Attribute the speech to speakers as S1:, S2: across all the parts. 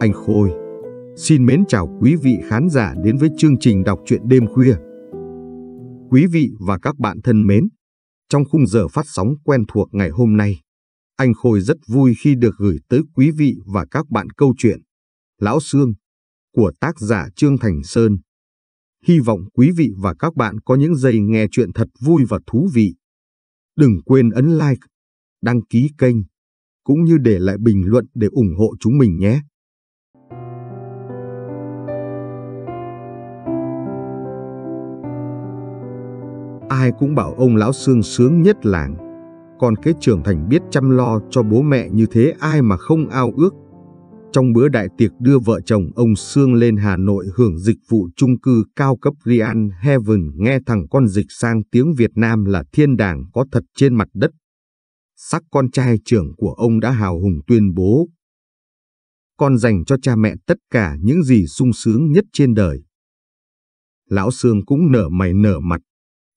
S1: anh Khôi. Xin mến chào quý vị khán giả đến với chương trình đọc truyện đêm khuya. Quý vị và các bạn thân mến, trong khung giờ phát sóng quen thuộc ngày hôm nay, anh Khôi rất vui khi được gửi tới quý vị và các bạn câu chuyện Lão Sương của tác giả Trương Thành Sơn. Hy vọng quý vị và các bạn có những giây nghe chuyện thật vui và thú vị. Đừng quên ấn like, đăng ký kênh, cũng như để lại bình luận để ủng hộ chúng mình nhé. ai cũng bảo ông lão xương sướng nhất làng. Còn cái trưởng thành biết chăm lo cho bố mẹ như thế ai mà không ao ước. Trong bữa đại tiệc đưa vợ chồng ông Sương lên Hà Nội hưởng dịch vụ chung cư cao cấp Rian Heaven nghe thằng con dịch sang tiếng Việt Nam là thiên đàng có thật trên mặt đất. Sắc con trai trưởng của ông đã hào hùng tuyên bố. Con dành cho cha mẹ tất cả những gì sung sướng nhất trên đời. Lão Sương cũng nở mày nở mặt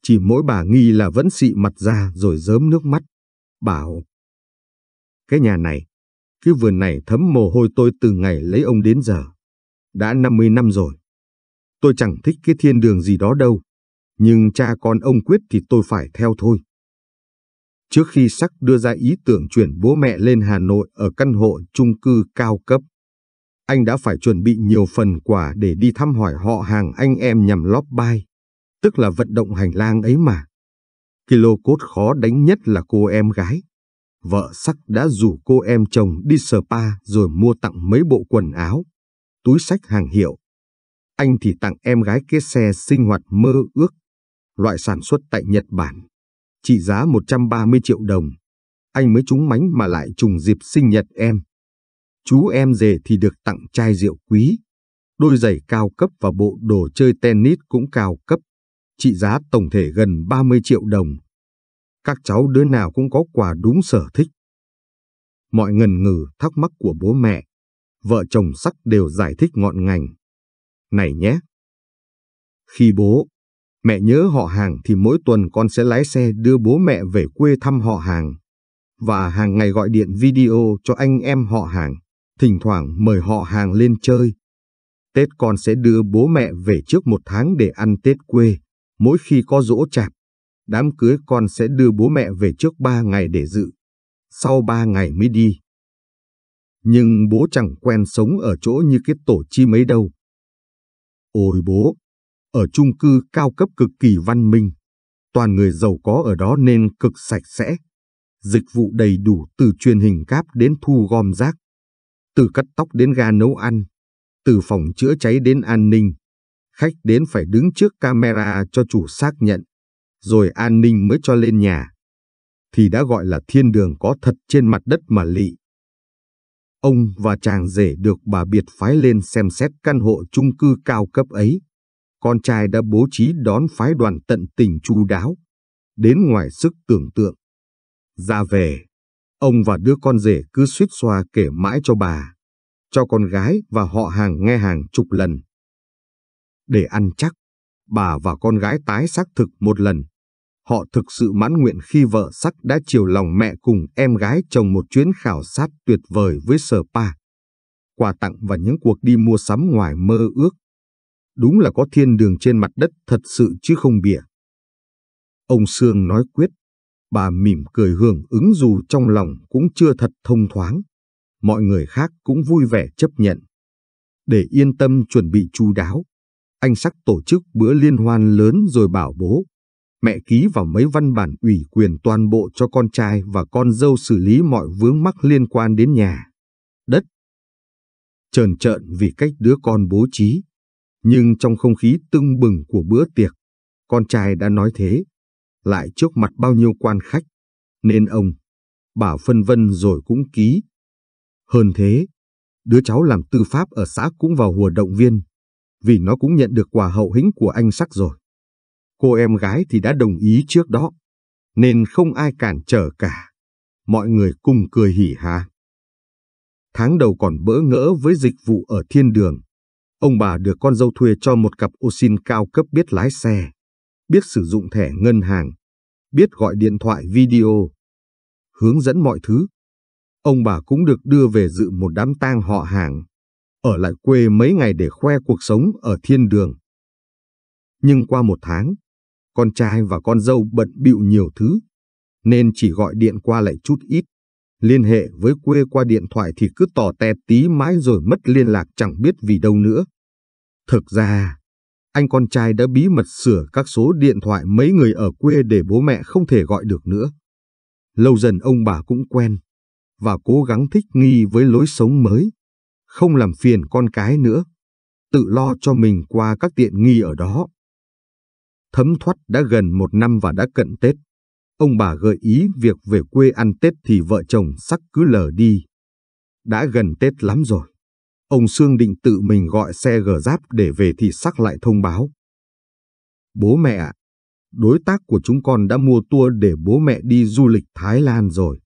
S1: chỉ mỗi bà nghi là vẫn xị mặt ra rồi rớm nước mắt. Bảo, cái nhà này, cái vườn này thấm mồ hôi tôi từ ngày lấy ông đến giờ. Đã 50 năm rồi. Tôi chẳng thích cái thiên đường gì đó đâu. Nhưng cha con ông quyết thì tôi phải theo thôi. Trước khi Sắc đưa ra ý tưởng chuyển bố mẹ lên Hà Nội ở căn hộ chung cư cao cấp, anh đã phải chuẩn bị nhiều phần quà để đi thăm hỏi họ hàng anh em nhằm lóp bai tức là vận động hành lang ấy mà. Kilo cốt khó đánh nhất là cô em gái. Vợ sắc đã rủ cô em chồng đi spa rồi mua tặng mấy bộ quần áo, túi sách hàng hiệu. Anh thì tặng em gái cái xe sinh hoạt mơ ước, loại sản xuất tại Nhật Bản, trị giá 130 triệu đồng. Anh mới trúng mánh mà lại trùng dịp sinh nhật em. Chú em rể thì được tặng chai rượu quý, đôi giày cao cấp và bộ đồ chơi tennis cũng cao cấp trị giá tổng thể gần 30 triệu đồng. Các cháu đứa nào cũng có quà đúng sở thích. Mọi ngần ngừ thắc mắc của bố mẹ, vợ chồng sắc đều giải thích ngọn ngành. Này nhé! Khi bố, mẹ nhớ họ hàng thì mỗi tuần con sẽ lái xe đưa bố mẹ về quê thăm họ hàng. Và hàng ngày gọi điện video cho anh em họ hàng, thỉnh thoảng mời họ hàng lên chơi. Tết con sẽ đưa bố mẹ về trước một tháng để ăn Tết quê mỗi khi có dỗ chạp, đám cưới con sẽ đưa bố mẹ về trước ba ngày để dự, sau ba ngày mới đi. Nhưng bố chẳng quen sống ở chỗ như cái tổ chi mấy đâu. Ôi bố, ở chung cư cao cấp cực kỳ văn minh, toàn người giàu có ở đó nên cực sạch sẽ. Dịch vụ đầy đủ từ truyền hình cáp đến thu gom rác, từ cắt tóc đến ga nấu ăn, từ phòng chữa cháy đến an ninh, khách đến phải đứng trước camera cho chủ xác nhận, rồi an ninh mới cho lên nhà. Thì đã gọi là thiên đường có thật trên mặt đất mà lị. Ông và chàng rể được bà Biệt phái lên xem xét căn hộ chung cư cao cấp ấy. Con trai đã bố trí đón phái đoàn tận tình chu đáo, đến ngoài sức tưởng tượng. Ra về, ông và đứa con rể cứ suýt xoa kể mãi cho bà, cho con gái và họ hàng nghe hàng chục lần để ăn chắc, bà và con gái tái xác thực một lần. Họ thực sự mãn nguyện khi vợ sắc đã chiều lòng mẹ cùng em gái chồng một chuyến khảo sát tuyệt vời với Spa. Quà tặng và những cuộc đi mua sắm ngoài mơ ước. Đúng là có thiên đường trên mặt đất thật sự chứ không bịa. Ông Sương nói quyết, bà mỉm cười hưởng ứng dù trong lòng cũng chưa thật thông thoáng. Mọi người khác cũng vui vẻ chấp nhận. Để yên tâm chuẩn bị chu đáo, anh sắc tổ chức bữa liên hoan lớn rồi bảo bố. Mẹ ký vào mấy văn bản ủy quyền toàn bộ cho con trai và con dâu xử lý mọi vướng mắc liên quan đến nhà, đất. Trần trợn vì cách đứa con bố trí. Nhưng trong không khí tưng bừng của bữa tiệc, con trai đã nói thế, lại trước mặt bao nhiêu quan khách, nên ông, bà phân vân rồi cũng ký. Hơn thế, đứa cháu làm tư pháp ở xã cũng vào hùa động viên, vì nó cũng nhận được quà hậu hĩnh của anh sắc rồi. Cô em gái thì đã đồng ý trước đó, nên không ai cản trở cả. Mọi người cùng cười hỉ hả. Tháng đầu còn bỡ ngỡ với dịch vụ ở thiên đường. Ông bà được con dâu thuê cho một cặp ô xin cao cấp biết lái xe, biết sử dụng thẻ ngân hàng, biết gọi điện thoại video, hướng dẫn mọi thứ. Ông bà cũng được đưa về dự một đám tang họ hàng ở lại quê mấy ngày để khoe cuộc sống ở thiên đường. Nhưng qua một tháng, con trai và con dâu bận bịu nhiều thứ, nên chỉ gọi điện qua lại chút ít. Liên hệ với quê qua điện thoại thì cứ tỏ tè tí mãi rồi mất liên lạc chẳng biết vì đâu nữa. Thực ra, anh con trai đã bí mật sửa các số điện thoại mấy người ở quê để bố mẹ không thể gọi được nữa. Lâu dần ông bà cũng quen và cố gắng thích nghi với lối sống mới không làm phiền con cái nữa, tự lo cho mình qua các tiện nghi ở đó. Thấm thoát đã gần một năm và đã cận Tết. Ông bà gợi ý việc về quê ăn Tết thì vợ chồng sắc cứ lờ đi. Đã gần Tết lắm rồi. Ông Sương định tự mình gọi xe gờ giáp để về thì sắc lại thông báo. Bố mẹ ạ, đối tác của chúng con đã mua tour để bố mẹ đi du lịch Thái Lan rồi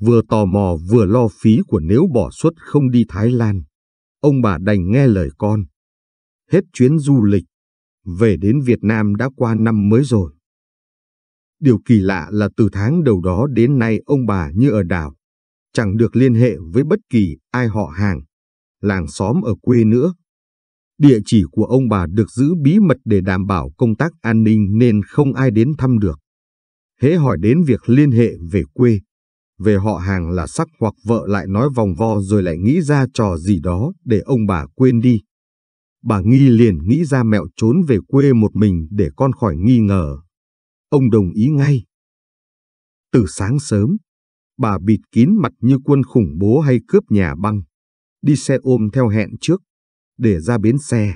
S1: vừa tò mò vừa lo phí của nếu bỏ suất không đi Thái Lan. Ông bà đành nghe lời con. Hết chuyến du lịch, về đến Việt Nam đã qua năm mới rồi. Điều kỳ lạ là từ tháng đầu đó đến nay ông bà như ở đảo, chẳng được liên hệ với bất kỳ ai họ hàng, làng xóm ở quê nữa. Địa chỉ của ông bà được giữ bí mật để đảm bảo công tác an ninh nên không ai đến thăm được. Hễ hỏi đến việc liên hệ về quê, về họ hàng là sắc hoặc vợ lại nói vòng vo rồi lại nghĩ ra trò gì đó để ông bà quên đi. Bà Nghi liền nghĩ ra mẹo trốn về quê một mình để con khỏi nghi ngờ. Ông đồng ý ngay. Từ sáng sớm, bà bịt kín mặt như quân khủng bố hay cướp nhà băng, đi xe ôm theo hẹn trước, để ra bến xe.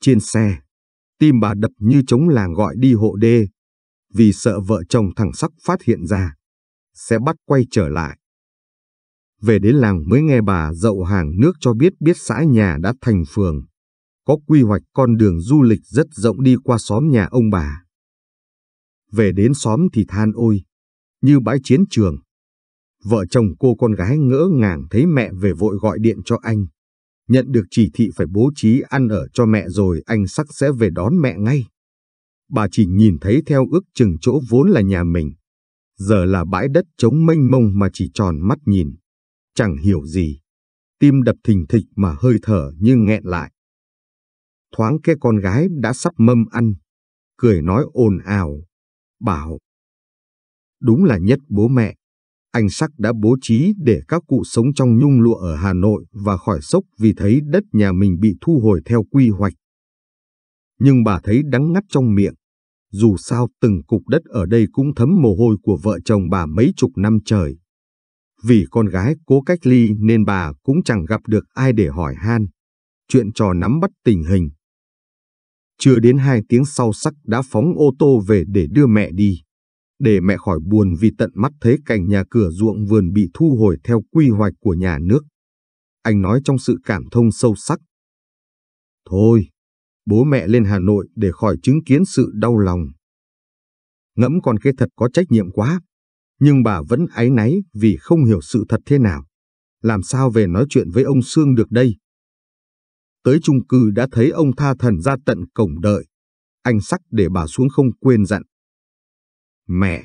S1: Trên xe, tim bà đập như chống làng gọi đi hộ đê, vì sợ vợ chồng thằng sắc phát hiện ra sẽ bắt quay trở lại. Về đến làng mới nghe bà dậu hàng nước cho biết biết xã nhà đã thành phường, có quy hoạch con đường du lịch rất rộng đi qua xóm nhà ông bà. Về đến xóm thì than ôi, như bãi chiến trường. Vợ chồng cô con gái ngỡ ngàng thấy mẹ về vội gọi điện cho anh. Nhận được chỉ thị phải bố trí ăn ở cho mẹ rồi anh sắc sẽ về đón mẹ ngay. Bà chỉ nhìn thấy theo ước chừng chỗ vốn là nhà mình giờ là bãi đất trống mênh mông mà chỉ tròn mắt nhìn. Chẳng hiểu gì. Tim đập thình thịch mà hơi thở như nghẹn lại. Thoáng cái con gái đã sắp mâm ăn. Cười nói ồn ào. Bảo. Đúng là nhất bố mẹ. Anh Sắc đã bố trí để các cụ sống trong nhung lụa ở Hà Nội và khỏi sốc vì thấy đất nhà mình bị thu hồi theo quy hoạch. Nhưng bà thấy đắng ngắt trong miệng dù sao từng cục đất ở đây cũng thấm mồ hôi của vợ chồng bà mấy chục năm trời. Vì con gái cố cách ly nên bà cũng chẳng gặp được ai để hỏi han, chuyện trò nắm bắt tình hình. Chưa đến hai tiếng sau sắc đã phóng ô tô về để đưa mẹ đi, để mẹ khỏi buồn vì tận mắt thấy cảnh nhà cửa ruộng vườn bị thu hồi theo quy hoạch của nhà nước. Anh nói trong sự cảm thông sâu sắc. Thôi, bố mẹ lên Hà Nội để khỏi chứng kiến sự đau lòng. Ngẫm con cái thật có trách nhiệm quá, nhưng bà vẫn áy náy vì không hiểu sự thật thế nào. Làm sao về nói chuyện với ông Sương được đây? Tới chung cư đã thấy ông tha thần ra tận cổng đợi. Anh sắc để bà xuống không quên dặn. Mẹ,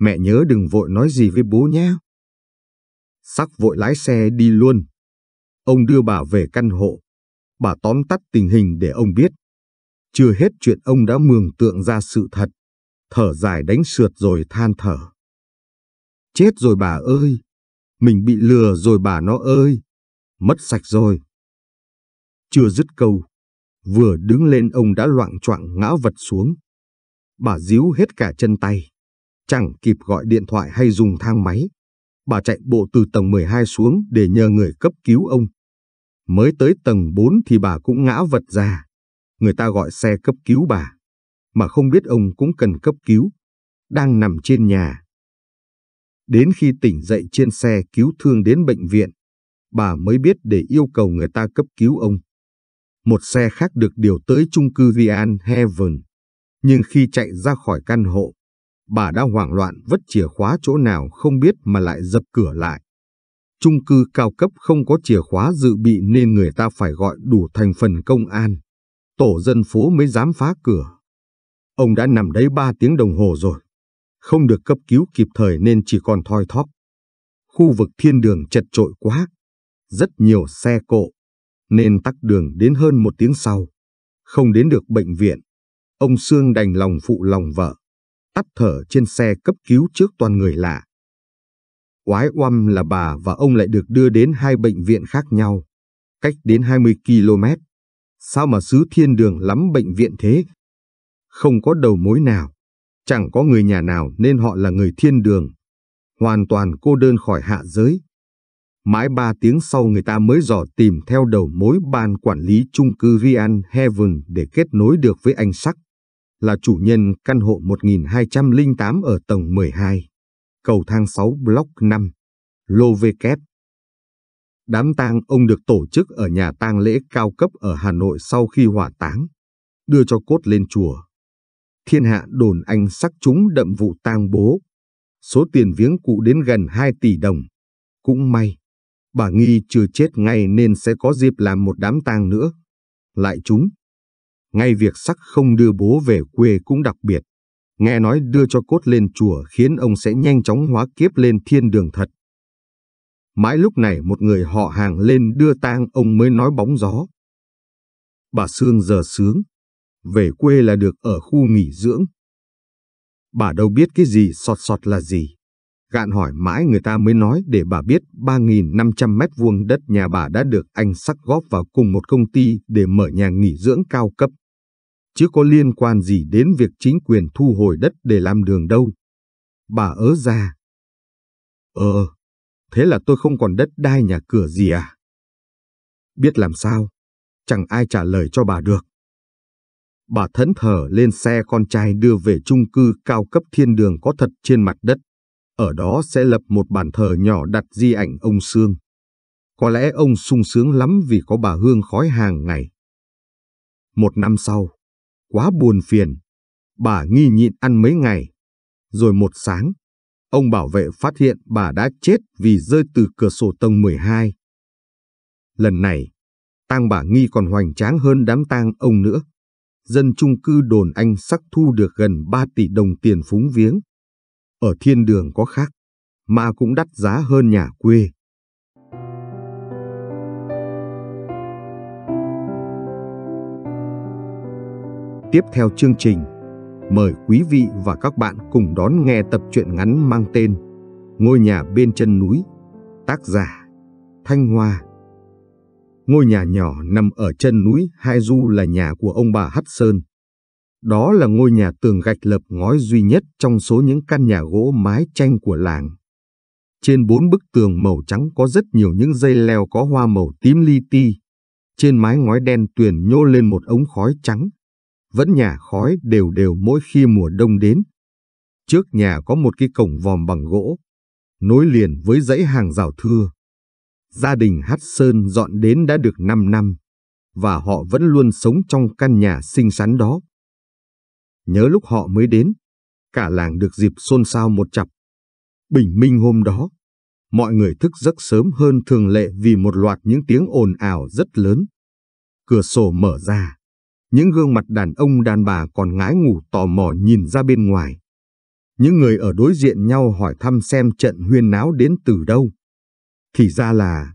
S1: mẹ nhớ đừng vội nói gì với bố nhé. Sắc vội lái xe đi luôn. Ông đưa bà về căn hộ bà tóm tắt tình hình để ông biết. Chưa hết chuyện ông đã mường tượng ra sự thật, thở dài đánh sượt rồi than thở. Chết rồi bà ơi, mình bị lừa rồi bà nó ơi, mất sạch rồi. Chưa dứt câu, vừa đứng lên ông đã loạn choạng ngã vật xuống. Bà díu hết cả chân tay, chẳng kịp gọi điện thoại hay dùng thang máy. Bà chạy bộ từ tầng 12 xuống để nhờ người cấp cứu ông. Mới tới tầng 4 thì bà cũng ngã vật ra. Người ta gọi xe cấp cứu bà. Mà không biết ông cũng cần cấp cứu. Đang nằm trên nhà. Đến khi tỉnh dậy trên xe cứu thương đến bệnh viện, bà mới biết để yêu cầu người ta cấp cứu ông. Một xe khác được điều tới chung cư Vian Heaven. Nhưng khi chạy ra khỏi căn hộ, bà đã hoảng loạn vất chìa khóa chỗ nào không biết mà lại dập cửa lại chung cư cao cấp không có chìa khóa dự bị nên người ta phải gọi đủ thành phần công an. Tổ dân phố mới dám phá cửa. Ông đã nằm đấy 3 tiếng đồng hồ rồi. Không được cấp cứu kịp thời nên chỉ còn thoi thóp. Khu vực thiên đường chật trội quá. Rất nhiều xe cộ. Nên tắc đường đến hơn một tiếng sau. Không đến được bệnh viện. Ông Sương đành lòng phụ lòng vợ. Tắt thở trên xe cấp cứu trước toàn người lạ. Quái oăm là bà và ông lại được đưa đến hai bệnh viện khác nhau, cách đến 20 km. Sao mà xứ thiên đường lắm bệnh viện thế? Không có đầu mối nào, chẳng có người nhà nào nên họ là người thiên đường, hoàn toàn cô đơn khỏi hạ giới. Mãi ba tiếng sau người ta mới dò tìm theo đầu mối ban quản lý chung cư Rian Heaven để kết nối được với anh Sắc, là chủ nhân căn hộ 1208 ở tầng 12 cầu thang 6 Block 5, Lô V kép. Đám tang ông được tổ chức ở nhà tang lễ cao cấp ở Hà Nội sau khi hỏa táng, đưa cho cốt lên chùa. Thiên hạ đồn anh sắc chúng đậm vụ tang bố. Số tiền viếng cụ đến gần 2 tỷ đồng. Cũng may, bà Nghi chưa chết ngay nên sẽ có dịp làm một đám tang nữa. Lại chúng. Ngay việc sắc không đưa bố về quê cũng đặc biệt nghe nói đưa cho cốt lên chùa khiến ông sẽ nhanh chóng hóa kiếp lên thiên đường thật. Mãi lúc này một người họ hàng lên đưa tang ông mới nói bóng gió. Bà Sương giờ sướng, về quê là được ở khu nghỉ dưỡng. Bà đâu biết cái gì sọt sọt là gì. Gạn hỏi mãi người ta mới nói để bà biết 3.500 mét vuông đất nhà bà đã được anh sắc góp vào cùng một công ty để mở nhà nghỉ dưỡng cao cấp chứ có liên quan gì đến việc chính quyền thu hồi đất để làm đường đâu. Bà ớ ra. Ờ, thế là tôi không còn đất đai nhà cửa gì à? Biết làm sao, chẳng ai trả lời cho bà được. Bà thẫn thờ lên xe con trai đưa về chung cư cao cấp thiên đường có thật trên mặt đất. Ở đó sẽ lập một bàn thờ nhỏ đặt di ảnh ông Sương. Có lẽ ông sung sướng lắm vì có bà Hương khói hàng ngày. Một năm sau, quá buồn phiền. Bà nghi nhịn ăn mấy ngày. Rồi một sáng, ông bảo vệ phát hiện bà đã chết vì rơi từ cửa sổ tầng 12. Lần này, tang bà nghi còn hoành tráng hơn đám tang ông nữa. Dân chung cư đồn anh sắc thu được gần 3 tỷ đồng tiền phúng viếng. Ở thiên đường có khác, mà cũng đắt giá hơn nhà quê. Tiếp theo chương trình, mời quý vị và các bạn cùng đón nghe tập truyện ngắn mang tên Ngôi nhà bên chân núi, tác giả Thanh Hoa. Ngôi nhà nhỏ nằm ở chân núi Hai Du là nhà của ông bà Hắt Sơn. Đó là ngôi nhà tường gạch lợp ngói duy nhất trong số những căn nhà gỗ mái tranh của làng. Trên bốn bức tường màu trắng có rất nhiều những dây leo có hoa màu tím li ti. Trên mái ngói đen tuyền nhô lên một ống khói trắng vẫn nhà khói đều đều mỗi khi mùa đông đến. Trước nhà có một cái cổng vòm bằng gỗ, nối liền với dãy hàng rào thưa. Gia đình Hát Sơn dọn đến đã được 5 năm, và họ vẫn luôn sống trong căn nhà xinh xắn đó. Nhớ lúc họ mới đến, cả làng được dịp xôn xao một chập Bình minh hôm đó, mọi người thức giấc sớm hơn thường lệ vì một loạt những tiếng ồn ào rất lớn. Cửa sổ mở ra, những gương mặt đàn ông đàn bà còn ngái ngủ tò mò nhìn ra bên ngoài. Những người ở đối diện nhau hỏi thăm xem trận huyên náo đến từ đâu. Thì ra là,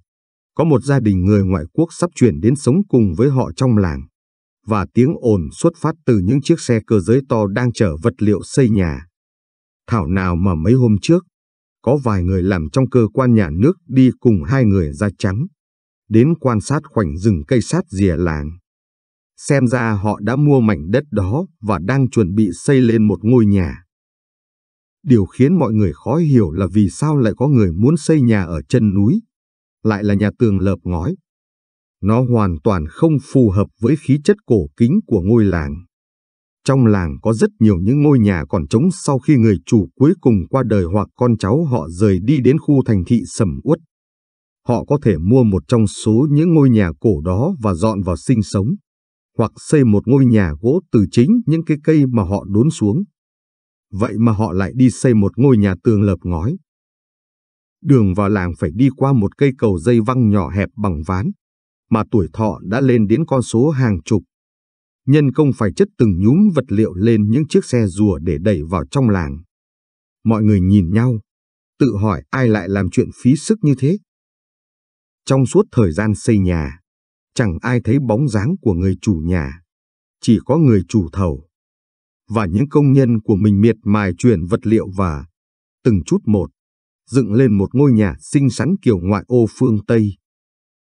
S1: có một gia đình người ngoại quốc sắp chuyển đến sống cùng với họ trong làng, và tiếng ồn xuất phát từ những chiếc xe cơ giới to đang chở vật liệu xây nhà. Thảo nào mà mấy hôm trước, có vài người làm trong cơ quan nhà nước đi cùng hai người da trắng, đến quan sát khoảnh rừng cây sát rìa làng. Xem ra họ đã mua mảnh đất đó và đang chuẩn bị xây lên một ngôi nhà. Điều khiến mọi người khó hiểu là vì sao lại có người muốn xây nhà ở chân núi, lại là nhà tường lợp ngói. Nó hoàn toàn không phù hợp với khí chất cổ kính của ngôi làng. Trong làng có rất nhiều những ngôi nhà còn trống sau khi người chủ cuối cùng qua đời hoặc con cháu họ rời đi đến khu thành thị sầm uất. Họ có thể mua một trong số những ngôi nhà cổ đó và dọn vào sinh sống hoặc xây một ngôi nhà gỗ từ chính những cái cây mà họ đốn xuống. Vậy mà họ lại đi xây một ngôi nhà tường lợp ngói. Đường vào làng phải đi qua một cây cầu dây văng nhỏ hẹp bằng ván, mà tuổi thọ đã lên đến con số hàng chục. Nhân công phải chất từng nhúm vật liệu lên những chiếc xe rùa để đẩy vào trong làng. Mọi người nhìn nhau, tự hỏi ai lại làm chuyện phí sức như thế. Trong suốt thời gian xây nhà, chẳng ai thấy bóng dáng của người chủ nhà, chỉ có người chủ thầu. Và những công nhân của mình miệt mài chuyển vật liệu và, từng chút một, dựng lên một ngôi nhà xinh xắn kiểu ngoại ô phương Tây.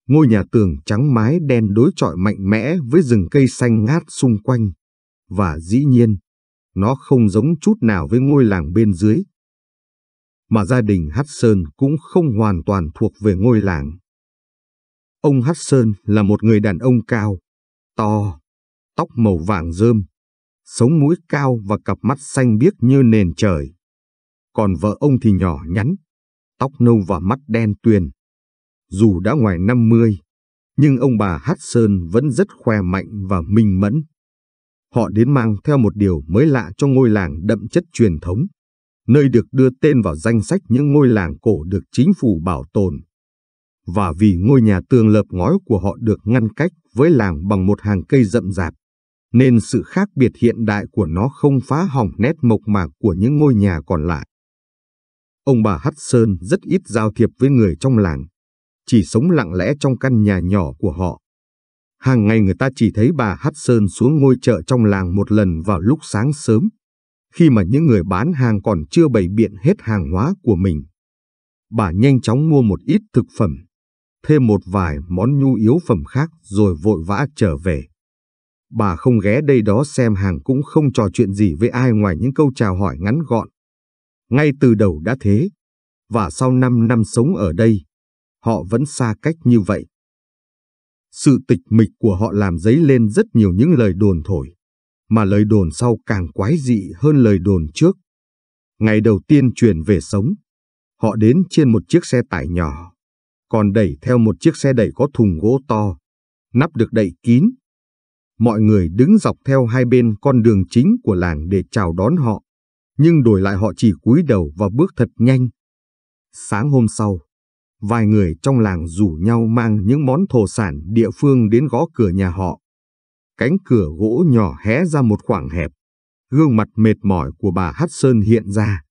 S1: Ngôi nhà tường trắng mái đen đối trọi mạnh mẽ với rừng cây xanh ngát xung quanh. Và dĩ nhiên, nó không giống chút nào với ngôi làng bên dưới. Mà gia đình Hát Sơn cũng không hoàn toàn thuộc về ngôi làng. Ông Hudson là một người đàn ông cao, to, tóc màu vàng rơm, sống mũi cao và cặp mắt xanh biếc như nền trời. Còn vợ ông thì nhỏ nhắn, tóc nâu và mắt đen tuyền. Dù đã ngoài 50, nhưng ông bà Hudson vẫn rất khỏe mạnh và minh mẫn. Họ đến mang theo một điều mới lạ cho ngôi làng đậm chất truyền thống, nơi được đưa tên vào danh sách những ngôi làng cổ được chính phủ bảo tồn và vì ngôi nhà tường lợp ngói của họ được ngăn cách với làng bằng một hàng cây rậm rạp, nên sự khác biệt hiện đại của nó không phá hỏng nét mộc mạc của những ngôi nhà còn lại. Ông bà Hắt Sơn rất ít giao thiệp với người trong làng, chỉ sống lặng lẽ trong căn nhà nhỏ của họ. Hàng ngày người ta chỉ thấy bà Hát Sơn xuống ngôi chợ trong làng một lần vào lúc sáng sớm, khi mà những người bán hàng còn chưa bày biện hết hàng hóa của mình. Bà nhanh chóng mua một ít thực phẩm, thêm một vài món nhu yếu phẩm khác rồi vội vã trở về. Bà không ghé đây đó xem hàng cũng không trò chuyện gì với ai ngoài những câu chào hỏi ngắn gọn. Ngay từ đầu đã thế, và sau 5 năm sống ở đây, họ vẫn xa cách như vậy. Sự tịch mịch của họ làm dấy lên rất nhiều những lời đồn thổi, mà lời đồn sau càng quái dị hơn lời đồn trước. Ngày đầu tiên chuyển về sống, họ đến trên một chiếc xe tải nhỏ còn đẩy theo một chiếc xe đẩy có thùng gỗ to, nắp được đậy kín. Mọi người đứng dọc theo hai bên con đường chính của làng để chào đón họ, nhưng đổi lại họ chỉ cúi đầu và bước thật nhanh. Sáng hôm sau, vài người trong làng rủ nhau mang những món thổ sản địa phương đến gõ cửa nhà họ. Cánh cửa gỗ nhỏ hé ra một khoảng hẹp, gương mặt mệt mỏi của bà Hát Sơn hiện ra.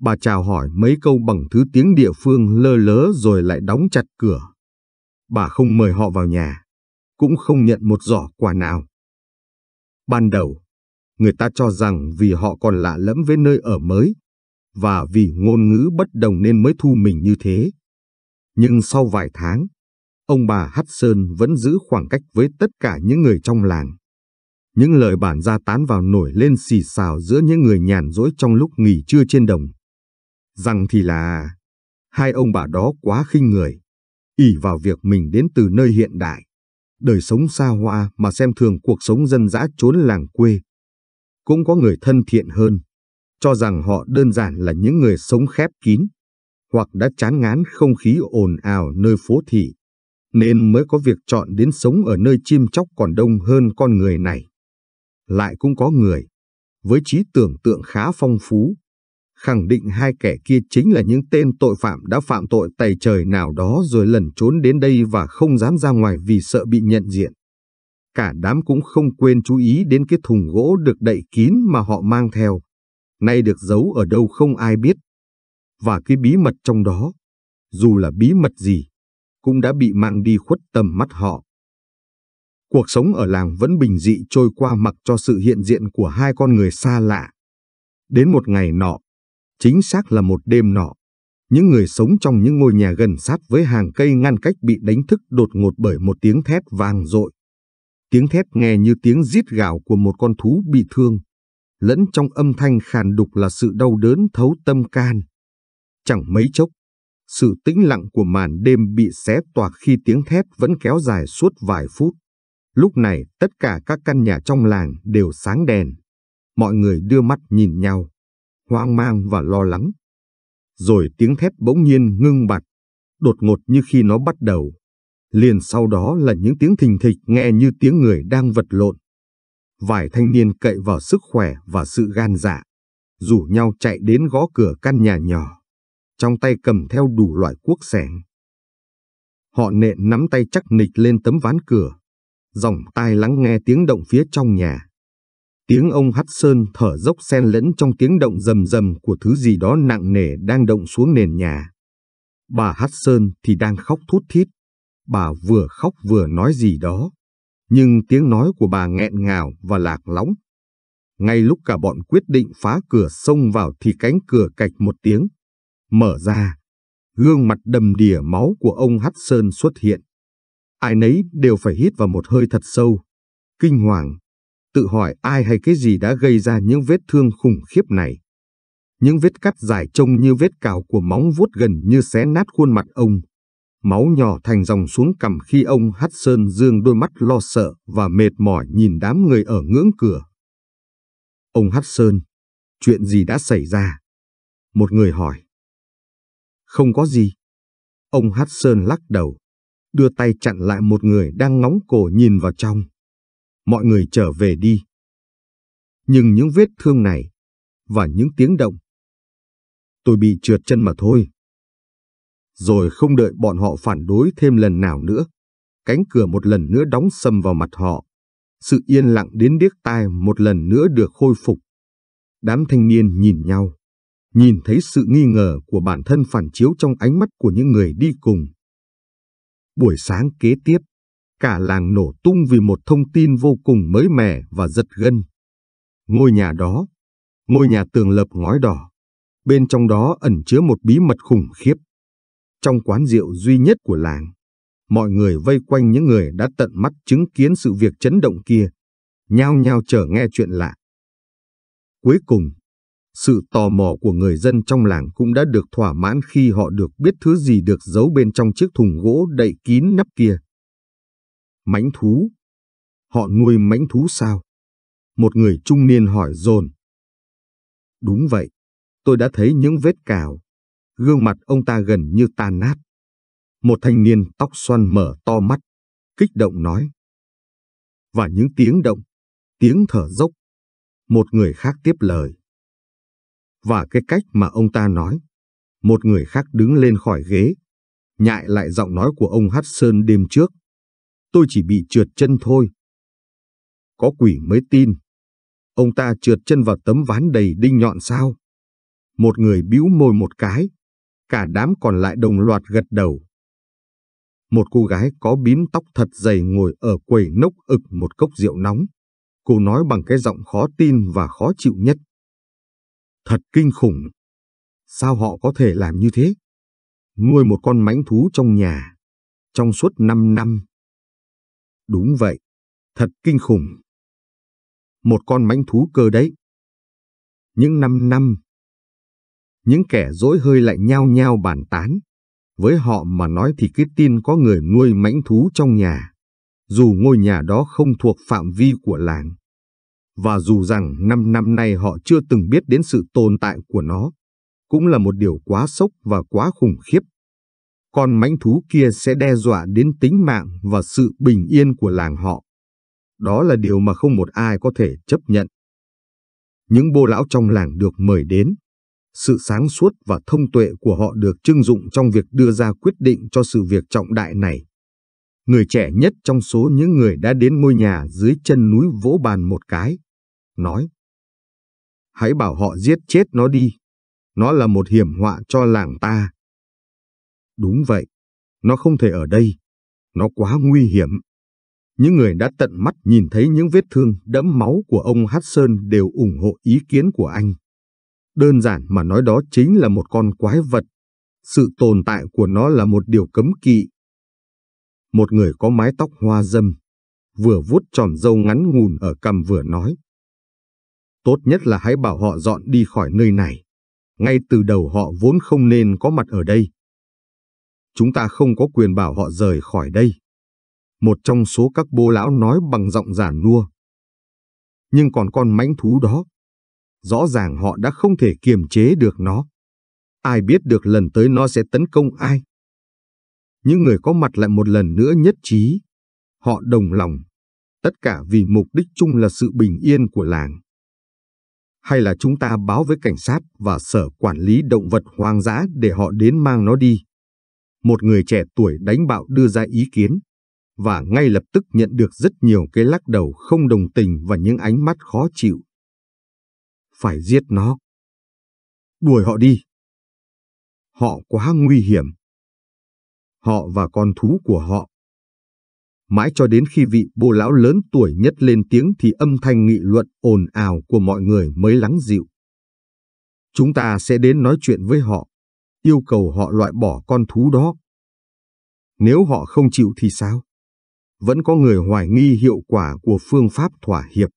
S1: Bà chào hỏi mấy câu bằng thứ tiếng địa phương lơ lớ rồi lại đóng chặt cửa. Bà không mời họ vào nhà, cũng không nhận một giỏ quà nào. Ban đầu, người ta cho rằng vì họ còn lạ lẫm với nơi ở mới, và vì ngôn ngữ bất đồng nên mới thu mình như thế. Nhưng sau vài tháng, ông bà Hát Sơn vẫn giữ khoảng cách với tất cả những người trong làng. Những lời bản ra tán vào nổi lên xì xào giữa những người nhàn rỗi trong lúc nghỉ trưa trên đồng rằng thì là hai ông bà đó quá khinh người, ỷ vào việc mình đến từ nơi hiện đại, đời sống xa hoa mà xem thường cuộc sống dân dã trốn làng quê. Cũng có người thân thiện hơn, cho rằng họ đơn giản là những người sống khép kín, hoặc đã chán ngán không khí ồn ào nơi phố thị, nên mới có việc chọn đến sống ở nơi chim chóc còn đông hơn con người này. Lại cũng có người, với trí tưởng tượng khá phong phú, khẳng định hai kẻ kia chính là những tên tội phạm đã phạm tội tày trời nào đó rồi lẩn trốn đến đây và không dám ra ngoài vì sợ bị nhận diện. Cả đám cũng không quên chú ý đến cái thùng gỗ được đậy kín mà họ mang theo, nay được giấu ở đâu không ai biết. Và cái bí mật trong đó, dù là bí mật gì, cũng đã bị mang đi khuất tầm mắt họ. Cuộc sống ở làng vẫn bình dị trôi qua mặc cho sự hiện diện của hai con người xa lạ. Đến một ngày nọ, Chính xác là một đêm nọ, những người sống trong những ngôi nhà gần sát với hàng cây ngăn cách bị đánh thức đột ngột bởi một tiếng thét vang dội. Tiếng thét nghe như tiếng rít gào của một con thú bị thương, lẫn trong âm thanh khàn đục là sự đau đớn thấu tâm can. Chẳng mấy chốc, sự tĩnh lặng của màn đêm bị xé toạc khi tiếng thét vẫn kéo dài suốt vài phút. Lúc này tất cả các căn nhà trong làng đều sáng đèn. Mọi người đưa mắt nhìn nhau hoang mang và lo lắng. Rồi tiếng thép bỗng nhiên ngưng bặt, đột ngột như khi nó bắt đầu. Liền sau đó là những tiếng thình thịch nghe như tiếng người đang vật lộn. Vài thanh niên cậy vào sức khỏe và sự gan dạ, rủ nhau chạy đến gõ cửa căn nhà nhỏ, trong tay cầm theo đủ loại cuốc sẻng. Họ nện nắm tay chắc nịch lên tấm ván cửa, dòng tai lắng nghe tiếng động phía trong nhà. Tiếng ông hắt sơn thở dốc xen lẫn trong tiếng động rầm rầm của thứ gì đó nặng nề đang động xuống nền nhà. Bà hắt sơn thì đang khóc thút thít. Bà vừa khóc vừa nói gì đó. Nhưng tiếng nói của bà nghẹn ngào và lạc lõng. Ngay lúc cả bọn quyết định phá cửa xông vào thì cánh cửa cạch một tiếng. Mở ra, gương mặt đầm đìa máu của ông Hắt Sơn xuất hiện. Ai nấy đều phải hít vào một hơi thật sâu. Kinh hoàng, tự hỏi ai hay cái gì đã gây ra những vết thương khủng khiếp này. Những vết cắt dài trông như vết cào của móng vuốt gần như xé nát khuôn mặt ông. Máu nhỏ thành dòng xuống cằm khi ông hắt sơn dương đôi mắt lo sợ và mệt mỏi nhìn đám người ở ngưỡng cửa. Ông hắt sơn, chuyện gì đã xảy ra? Một người hỏi. Không có gì. Ông hắt sơn lắc đầu, đưa tay chặn lại một người đang ngóng cổ nhìn vào trong mọi người trở về đi. Nhưng những vết thương này, và những tiếng động, tôi bị trượt chân mà thôi. Rồi không đợi bọn họ phản đối thêm lần nào nữa, cánh cửa một lần nữa đóng sầm vào mặt họ. Sự yên lặng đến điếc tai một lần nữa được khôi phục. Đám thanh niên nhìn nhau, nhìn thấy sự nghi ngờ của bản thân phản chiếu trong ánh mắt của những người đi cùng. Buổi sáng kế tiếp, Cả làng nổ tung vì một thông tin vô cùng mới mẻ và giật gân. Ngôi nhà đó, ngôi nhà tường lập ngói đỏ, bên trong đó ẩn chứa một bí mật khủng khiếp. Trong quán rượu duy nhất của làng, mọi người vây quanh những người đã tận mắt chứng kiến sự việc chấn động kia, nhao nhao chờ nghe chuyện lạ. Cuối cùng, sự tò mò của người dân trong làng cũng đã được thỏa mãn khi họ được biết thứ gì được giấu bên trong chiếc thùng gỗ đậy kín nắp kia mãnh thú. Họ nuôi mãnh thú sao? Một người trung niên hỏi dồn. Đúng vậy, tôi đã thấy những vết cào. Gương mặt ông ta gần như tan nát. Một thanh niên tóc xoăn mở to mắt, kích động nói. Và những tiếng động, tiếng thở dốc. Một người khác tiếp lời. Và cái cách mà ông ta nói. Một người khác đứng lên khỏi ghế, nhại lại giọng nói của ông Hát Sơn đêm trước tôi chỉ bị trượt chân thôi. Có quỷ mới tin. Ông ta trượt chân vào tấm ván đầy đinh nhọn sao? Một người bĩu môi một cái, cả đám còn lại đồng loạt gật đầu. Một cô gái có bím tóc thật dày ngồi ở quầy nốc ực một cốc rượu nóng. Cô nói bằng cái giọng khó tin và khó chịu nhất. Thật kinh khủng! Sao họ có thể làm như thế? Nuôi một con mãnh thú trong nhà, trong suốt năm năm, Đúng vậy, thật kinh khủng. Một con mãnh thú cơ đấy. Những năm năm, những kẻ dối hơi lại nhao nhao bàn tán. Với họ mà nói thì cái tin có người nuôi mãnh thú trong nhà, dù ngôi nhà đó không thuộc phạm vi của làng. Và dù rằng năm năm nay họ chưa từng biết đến sự tồn tại của nó, cũng là một điều quá sốc và quá khủng khiếp con mãnh thú kia sẽ đe dọa đến tính mạng và sự bình yên của làng họ. Đó là điều mà không một ai có thể chấp nhận. Những bô lão trong làng được mời đến, sự sáng suốt và thông tuệ của họ được trưng dụng trong việc đưa ra quyết định cho sự việc trọng đại này. Người trẻ nhất trong số những người đã đến ngôi nhà dưới chân núi vỗ bàn một cái, nói Hãy bảo họ giết chết nó đi, nó là một hiểm họa cho làng ta. Đúng vậy, nó không thể ở đây. Nó quá nguy hiểm. Những người đã tận mắt nhìn thấy những vết thương đẫm máu của ông Hát Sơn đều ủng hộ ý kiến của anh. Đơn giản mà nói đó chính là một con quái vật. Sự tồn tại của nó là một điều cấm kỵ. Một người có mái tóc hoa dâm, vừa vuốt tròm râu ngắn ngùn ở cằm vừa nói. Tốt nhất là hãy bảo họ dọn đi khỏi nơi này. Ngay từ đầu họ vốn không nên có mặt ở đây chúng ta không có quyền bảo họ rời khỏi đây. Một trong số các bô lão nói bằng giọng giả nua. Nhưng còn con mãnh thú đó, rõ ràng họ đã không thể kiềm chế được nó. Ai biết được lần tới nó sẽ tấn công ai? Những người có mặt lại một lần nữa nhất trí. Họ đồng lòng. Tất cả vì mục đích chung là sự bình yên của làng. Hay là chúng ta báo với cảnh sát và sở quản lý động vật hoang dã để họ đến mang nó đi? một người trẻ tuổi đánh bạo đưa ra ý kiến, và ngay lập tức nhận được rất nhiều cái lắc đầu không đồng tình và những ánh mắt khó chịu. Phải giết nó. Đuổi họ đi. Họ quá nguy hiểm. Họ và con thú của họ. Mãi cho đến khi vị bô lão lớn tuổi nhất lên tiếng thì âm thanh nghị luận ồn ào của mọi người mới lắng dịu. Chúng ta sẽ đến nói chuyện với họ yêu cầu họ loại bỏ con thú đó. Nếu họ không chịu thì sao? Vẫn có người hoài nghi hiệu quả của phương pháp thỏa hiệp.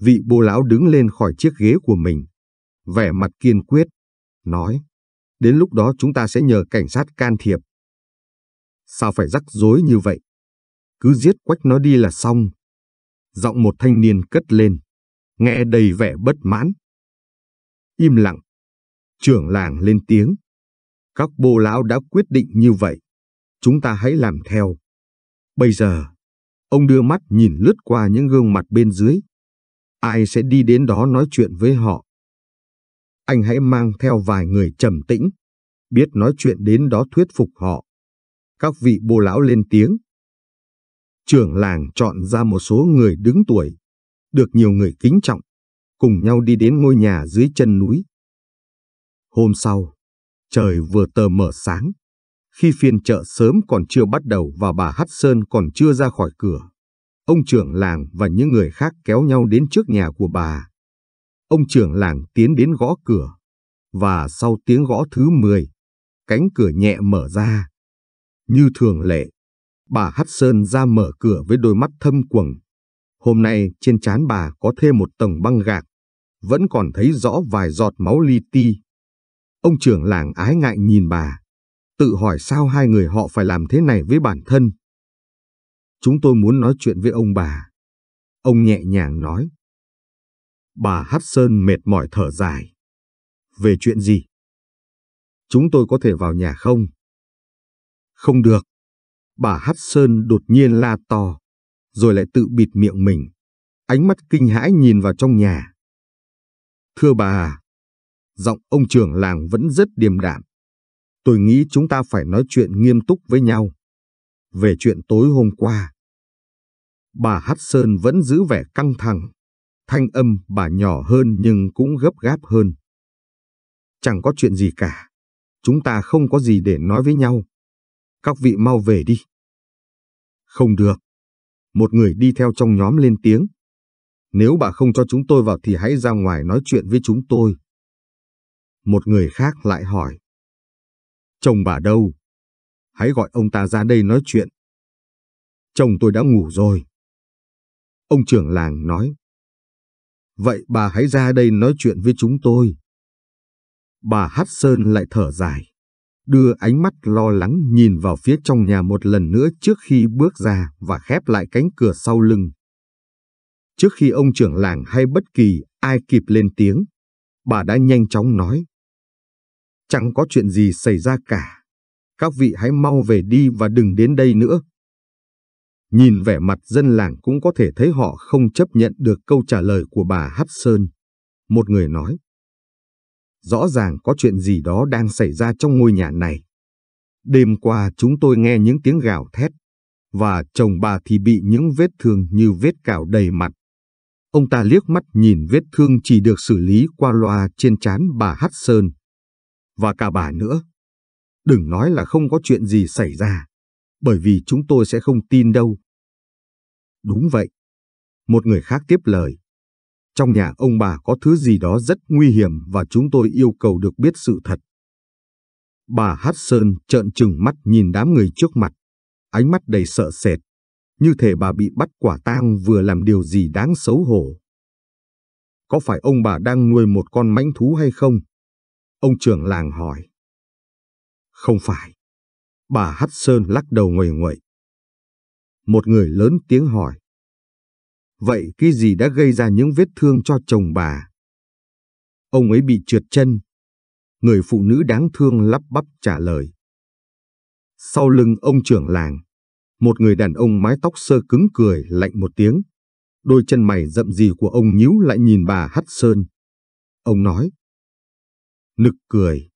S1: Vị bố lão đứng lên khỏi chiếc ghế của mình, vẻ mặt kiên quyết, nói, đến lúc đó chúng ta sẽ nhờ cảnh sát can thiệp. Sao phải rắc rối như vậy? Cứ giết quách nó đi là xong. Giọng một thanh niên cất lên, nghe đầy vẻ bất mãn. Im lặng, Trưởng làng lên tiếng. Các bô lão đã quyết định như vậy. Chúng ta hãy làm theo. Bây giờ, ông đưa mắt nhìn lướt qua những gương mặt bên dưới. Ai sẽ đi đến đó nói chuyện với họ? Anh hãy mang theo vài người trầm tĩnh, biết nói chuyện đến đó thuyết phục họ. Các vị bô lão lên tiếng. Trưởng làng chọn ra một số người đứng tuổi, được nhiều người kính trọng, cùng nhau đi đến ngôi nhà dưới chân núi. Hôm sau, trời vừa tờ mở sáng. Khi phiên chợ sớm còn chưa bắt đầu và bà Hát Sơn còn chưa ra khỏi cửa, ông trưởng làng và những người khác kéo nhau đến trước nhà của bà. Ông trưởng làng tiến đến gõ cửa, và sau tiếng gõ thứ 10, cánh cửa nhẹ mở ra. Như thường lệ, bà Hát Sơn ra mở cửa với đôi mắt thâm quầng. Hôm nay trên trán bà có thêm một tầng băng gạc, vẫn còn thấy rõ vài giọt máu li ti. Ông trưởng làng ái ngại nhìn bà, tự hỏi sao hai người họ phải làm thế này với bản thân. Chúng tôi muốn nói chuyện với ông bà. Ông nhẹ nhàng nói. Bà Hát Sơn mệt mỏi thở dài. Về chuyện gì? Chúng tôi có thể vào nhà không? Không được. Bà Hát Sơn đột nhiên la to, rồi lại tự bịt miệng mình. Ánh mắt kinh hãi nhìn vào trong nhà. Thưa bà, giọng ông trưởng làng vẫn rất điềm đạm. Tôi nghĩ chúng ta phải nói chuyện nghiêm túc với nhau. Về chuyện tối hôm qua. Bà Hát Sơn vẫn giữ vẻ căng thẳng. Thanh âm bà nhỏ hơn nhưng cũng gấp gáp hơn. Chẳng có chuyện gì cả. Chúng ta không có gì để nói với nhau. Các vị mau về đi. Không được. Một người đi theo trong nhóm lên tiếng. Nếu bà không cho chúng tôi vào thì hãy ra ngoài nói chuyện với chúng tôi. Một người khác lại hỏi. Chồng bà đâu? Hãy gọi ông ta ra đây nói chuyện. Chồng tôi đã ngủ rồi. Ông trưởng làng nói. Vậy bà hãy ra đây nói chuyện với chúng tôi. Bà Hát Sơn lại thở dài, đưa ánh mắt lo lắng nhìn vào phía trong nhà một lần nữa trước khi bước ra và khép lại cánh cửa sau lưng. Trước khi ông trưởng làng hay bất kỳ ai kịp lên tiếng, bà đã nhanh chóng nói. Chẳng có chuyện gì xảy ra cả. Các vị hãy mau về đi và đừng đến đây nữa. Nhìn vẻ mặt dân làng cũng có thể thấy họ không chấp nhận được câu trả lời của bà Hát Sơn. Một người nói. Rõ ràng có chuyện gì đó đang xảy ra trong ngôi nhà này. Đêm qua chúng tôi nghe những tiếng gào thét, và chồng bà thì bị những vết thương như vết cào đầy mặt. Ông ta liếc mắt nhìn vết thương chỉ được xử lý qua loa trên trán bà Hát Sơn và cả bà nữa. Đừng nói là không có chuyện gì xảy ra, bởi vì chúng tôi sẽ không tin đâu. Đúng vậy. Một người khác tiếp lời. Trong nhà ông bà có thứ gì đó rất nguy hiểm và chúng tôi yêu cầu được biết sự thật. Bà Hát Sơn trợn trừng mắt nhìn đám người trước mặt, ánh mắt đầy sợ sệt, như thể bà bị bắt quả tang vừa làm điều gì đáng xấu hổ. Có phải ông bà đang nuôi một con mãnh thú hay không? Ông trưởng làng hỏi. Không phải. Bà Hắt Sơn lắc đầu ngồi nguậy. Một người lớn tiếng hỏi. Vậy cái gì đã gây ra những vết thương cho chồng bà? Ông ấy bị trượt chân. Người phụ nữ đáng thương lắp bắp trả lời. Sau lưng ông trưởng làng, một người đàn ông mái tóc sơ cứng cười lạnh một tiếng. Đôi chân mày rậm rì của ông nhíu lại nhìn bà Hắt Sơn. Ông nói, Nực cười.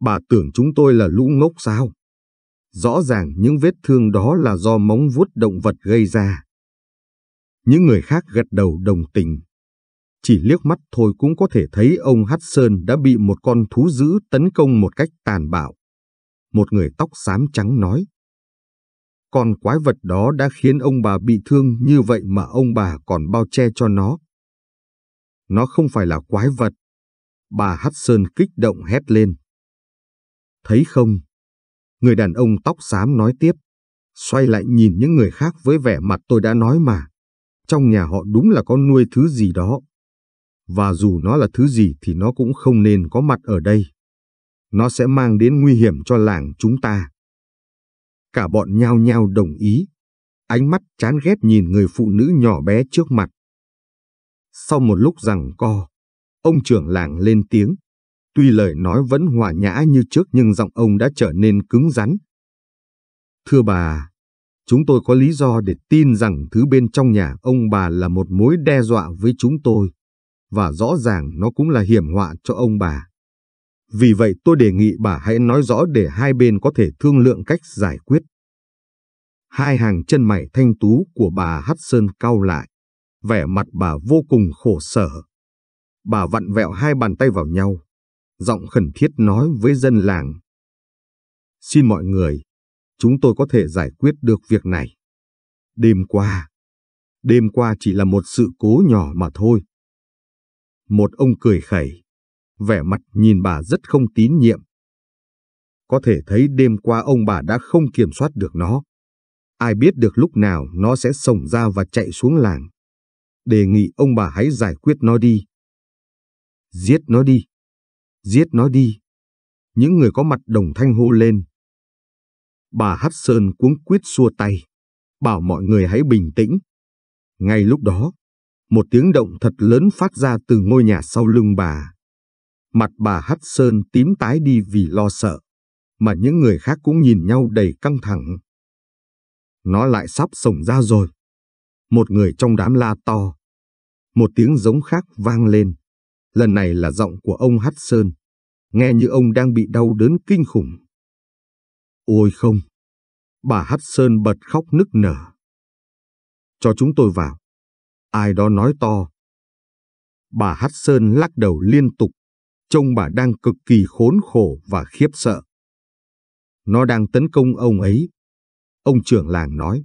S1: Bà tưởng chúng tôi là lũ ngốc sao? Rõ ràng những vết thương đó là do móng vuốt động vật gây ra. Những người khác gật đầu đồng tình. Chỉ liếc mắt thôi cũng có thể thấy ông Hắt Sơn đã bị một con thú dữ tấn công một cách tàn bạo. Một người tóc xám trắng nói. Con quái vật đó đã khiến ông bà bị thương như vậy mà ông bà còn bao che cho nó. Nó không phải là quái vật, bà Hudson kích động hét lên. Thấy không? Người đàn ông tóc xám nói tiếp, xoay lại nhìn những người khác với vẻ mặt tôi đã nói mà. Trong nhà họ đúng là có nuôi thứ gì đó. Và dù nó là thứ gì thì nó cũng không nên có mặt ở đây. Nó sẽ mang đến nguy hiểm cho làng chúng ta. Cả bọn nhao nhao đồng ý. Ánh mắt chán ghét nhìn người phụ nữ nhỏ bé trước mặt. Sau một lúc rằng co, Ông trưởng làng lên tiếng. Tuy lời nói vẫn hòa nhã như trước nhưng giọng ông đã trở nên cứng rắn. Thưa bà, chúng tôi có lý do để tin rằng thứ bên trong nhà ông bà là một mối đe dọa với chúng tôi, và rõ ràng nó cũng là hiểm họa cho ông bà. Vì vậy tôi đề nghị bà hãy nói rõ để hai bên có thể thương lượng cách giải quyết. Hai hàng chân mày thanh tú của bà Hudson cau lại, vẻ mặt bà vô cùng khổ sở bà vặn vẹo hai bàn tay vào nhau, giọng khẩn thiết nói với dân làng. Xin mọi người, chúng tôi có thể giải quyết được việc này. Đêm qua, đêm qua chỉ là một sự cố nhỏ mà thôi. Một ông cười khẩy, vẻ mặt nhìn bà rất không tín nhiệm. Có thể thấy đêm qua ông bà đã không kiểm soát được nó. Ai biết được lúc nào nó sẽ sổng ra và chạy xuống làng. Đề nghị ông bà hãy giải quyết nó đi. Giết nó đi! Giết nó đi! Những người có mặt đồng thanh hô lên. Bà Hát Sơn cuống quyết xua tay, bảo mọi người hãy bình tĩnh. Ngay lúc đó, một tiếng động thật lớn phát ra từ ngôi nhà sau lưng bà. Mặt bà Hát Sơn tím tái đi vì lo sợ, mà những người khác cũng nhìn nhau đầy căng thẳng. Nó lại sắp sổng ra rồi. Một người trong đám la to. Một tiếng giống khác vang lên. Lần này là giọng của ông Hát Sơn. Nghe như ông đang bị đau đớn kinh khủng. Ôi không! Bà Hát Sơn bật khóc nức nở. Cho chúng tôi vào. Ai đó nói to. Bà Hát Sơn lắc đầu liên tục. Trông bà đang cực kỳ khốn khổ và khiếp sợ. Nó đang tấn công ông ấy. Ông trưởng làng nói.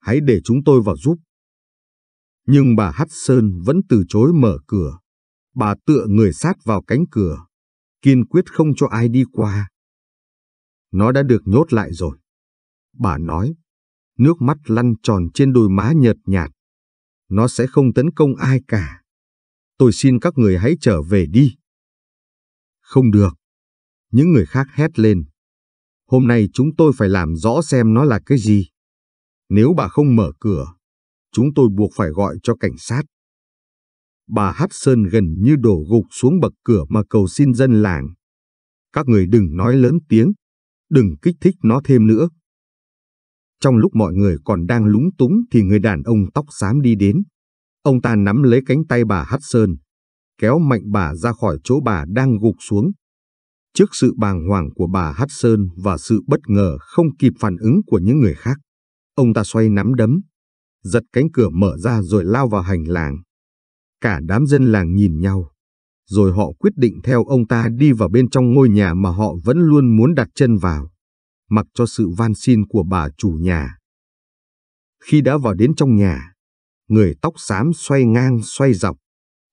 S1: Hãy để chúng tôi vào giúp. Nhưng bà Hát Sơn vẫn từ chối mở cửa. Bà tựa người sát vào cánh cửa, kiên quyết không cho ai đi qua. Nó đã được nhốt lại rồi. Bà nói, nước mắt lăn tròn trên đôi má nhợt nhạt. Nó sẽ không tấn công ai cả. Tôi xin các người hãy trở về đi. Không được. Những người khác hét lên. Hôm nay chúng tôi phải làm rõ xem nó là cái gì. Nếu bà không mở cửa, chúng tôi buộc phải gọi cho cảnh sát bà Hát Sơn gần như đổ gục xuống bậc cửa mà cầu xin dân làng. Các người đừng nói lớn tiếng, đừng kích thích nó thêm nữa. Trong lúc mọi người còn đang lúng túng thì người đàn ông tóc xám đi đến. Ông ta nắm lấy cánh tay bà Hát Sơn, kéo mạnh bà ra khỏi chỗ bà đang gục xuống. Trước sự bàng hoàng của bà Hát Sơn và sự bất ngờ không kịp phản ứng của những người khác, ông ta xoay nắm đấm, giật cánh cửa mở ra rồi lao vào hành làng Cả đám dân làng nhìn nhau, rồi họ quyết định theo ông ta đi vào bên trong ngôi nhà mà họ vẫn luôn muốn đặt chân vào, mặc cho sự van xin của bà chủ nhà. Khi đã vào đến trong nhà, người tóc xám xoay ngang xoay dọc,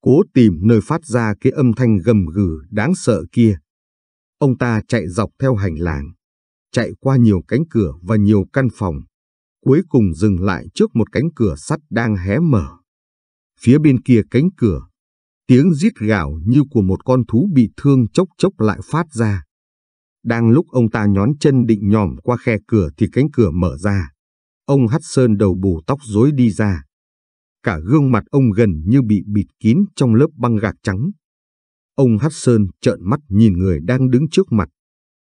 S1: cố tìm nơi phát ra cái âm thanh gầm gừ đáng sợ kia. Ông ta chạy dọc theo hành lang, chạy qua nhiều cánh cửa và nhiều căn phòng, cuối cùng dừng lại trước một cánh cửa sắt đang hé mở. Phía bên kia cánh cửa, tiếng rít gạo như của một con thú bị thương chốc chốc lại phát ra. Đang lúc ông ta nhón chân định nhòm qua khe cửa thì cánh cửa mở ra. Ông Hắt Sơn đầu bù tóc rối đi ra. Cả gương mặt ông gần như bị bịt kín trong lớp băng gạc trắng. Ông Hắt Sơn trợn mắt nhìn người đang đứng trước mặt.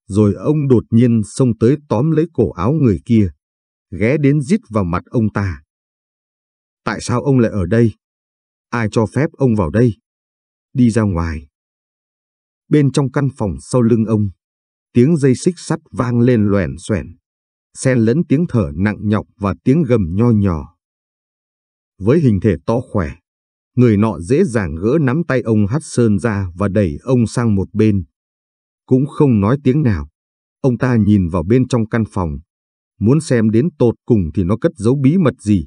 S1: Rồi ông đột nhiên xông tới tóm lấy cổ áo người kia. Ghé đến rít vào mặt ông ta. Tại sao ông lại ở đây? Ai cho phép ông vào đây? Đi ra ngoài. Bên trong căn phòng sau lưng ông, tiếng dây xích sắt vang lên loèn xoèn, xen lẫn tiếng thở nặng nhọc và tiếng gầm nho nhỏ. Với hình thể to khỏe, người nọ dễ dàng gỡ nắm tay ông Hắt Sơn ra và đẩy ông sang một bên. Cũng không nói tiếng nào, ông ta nhìn vào bên trong căn phòng, muốn xem đến tột cùng thì nó cất giấu bí mật gì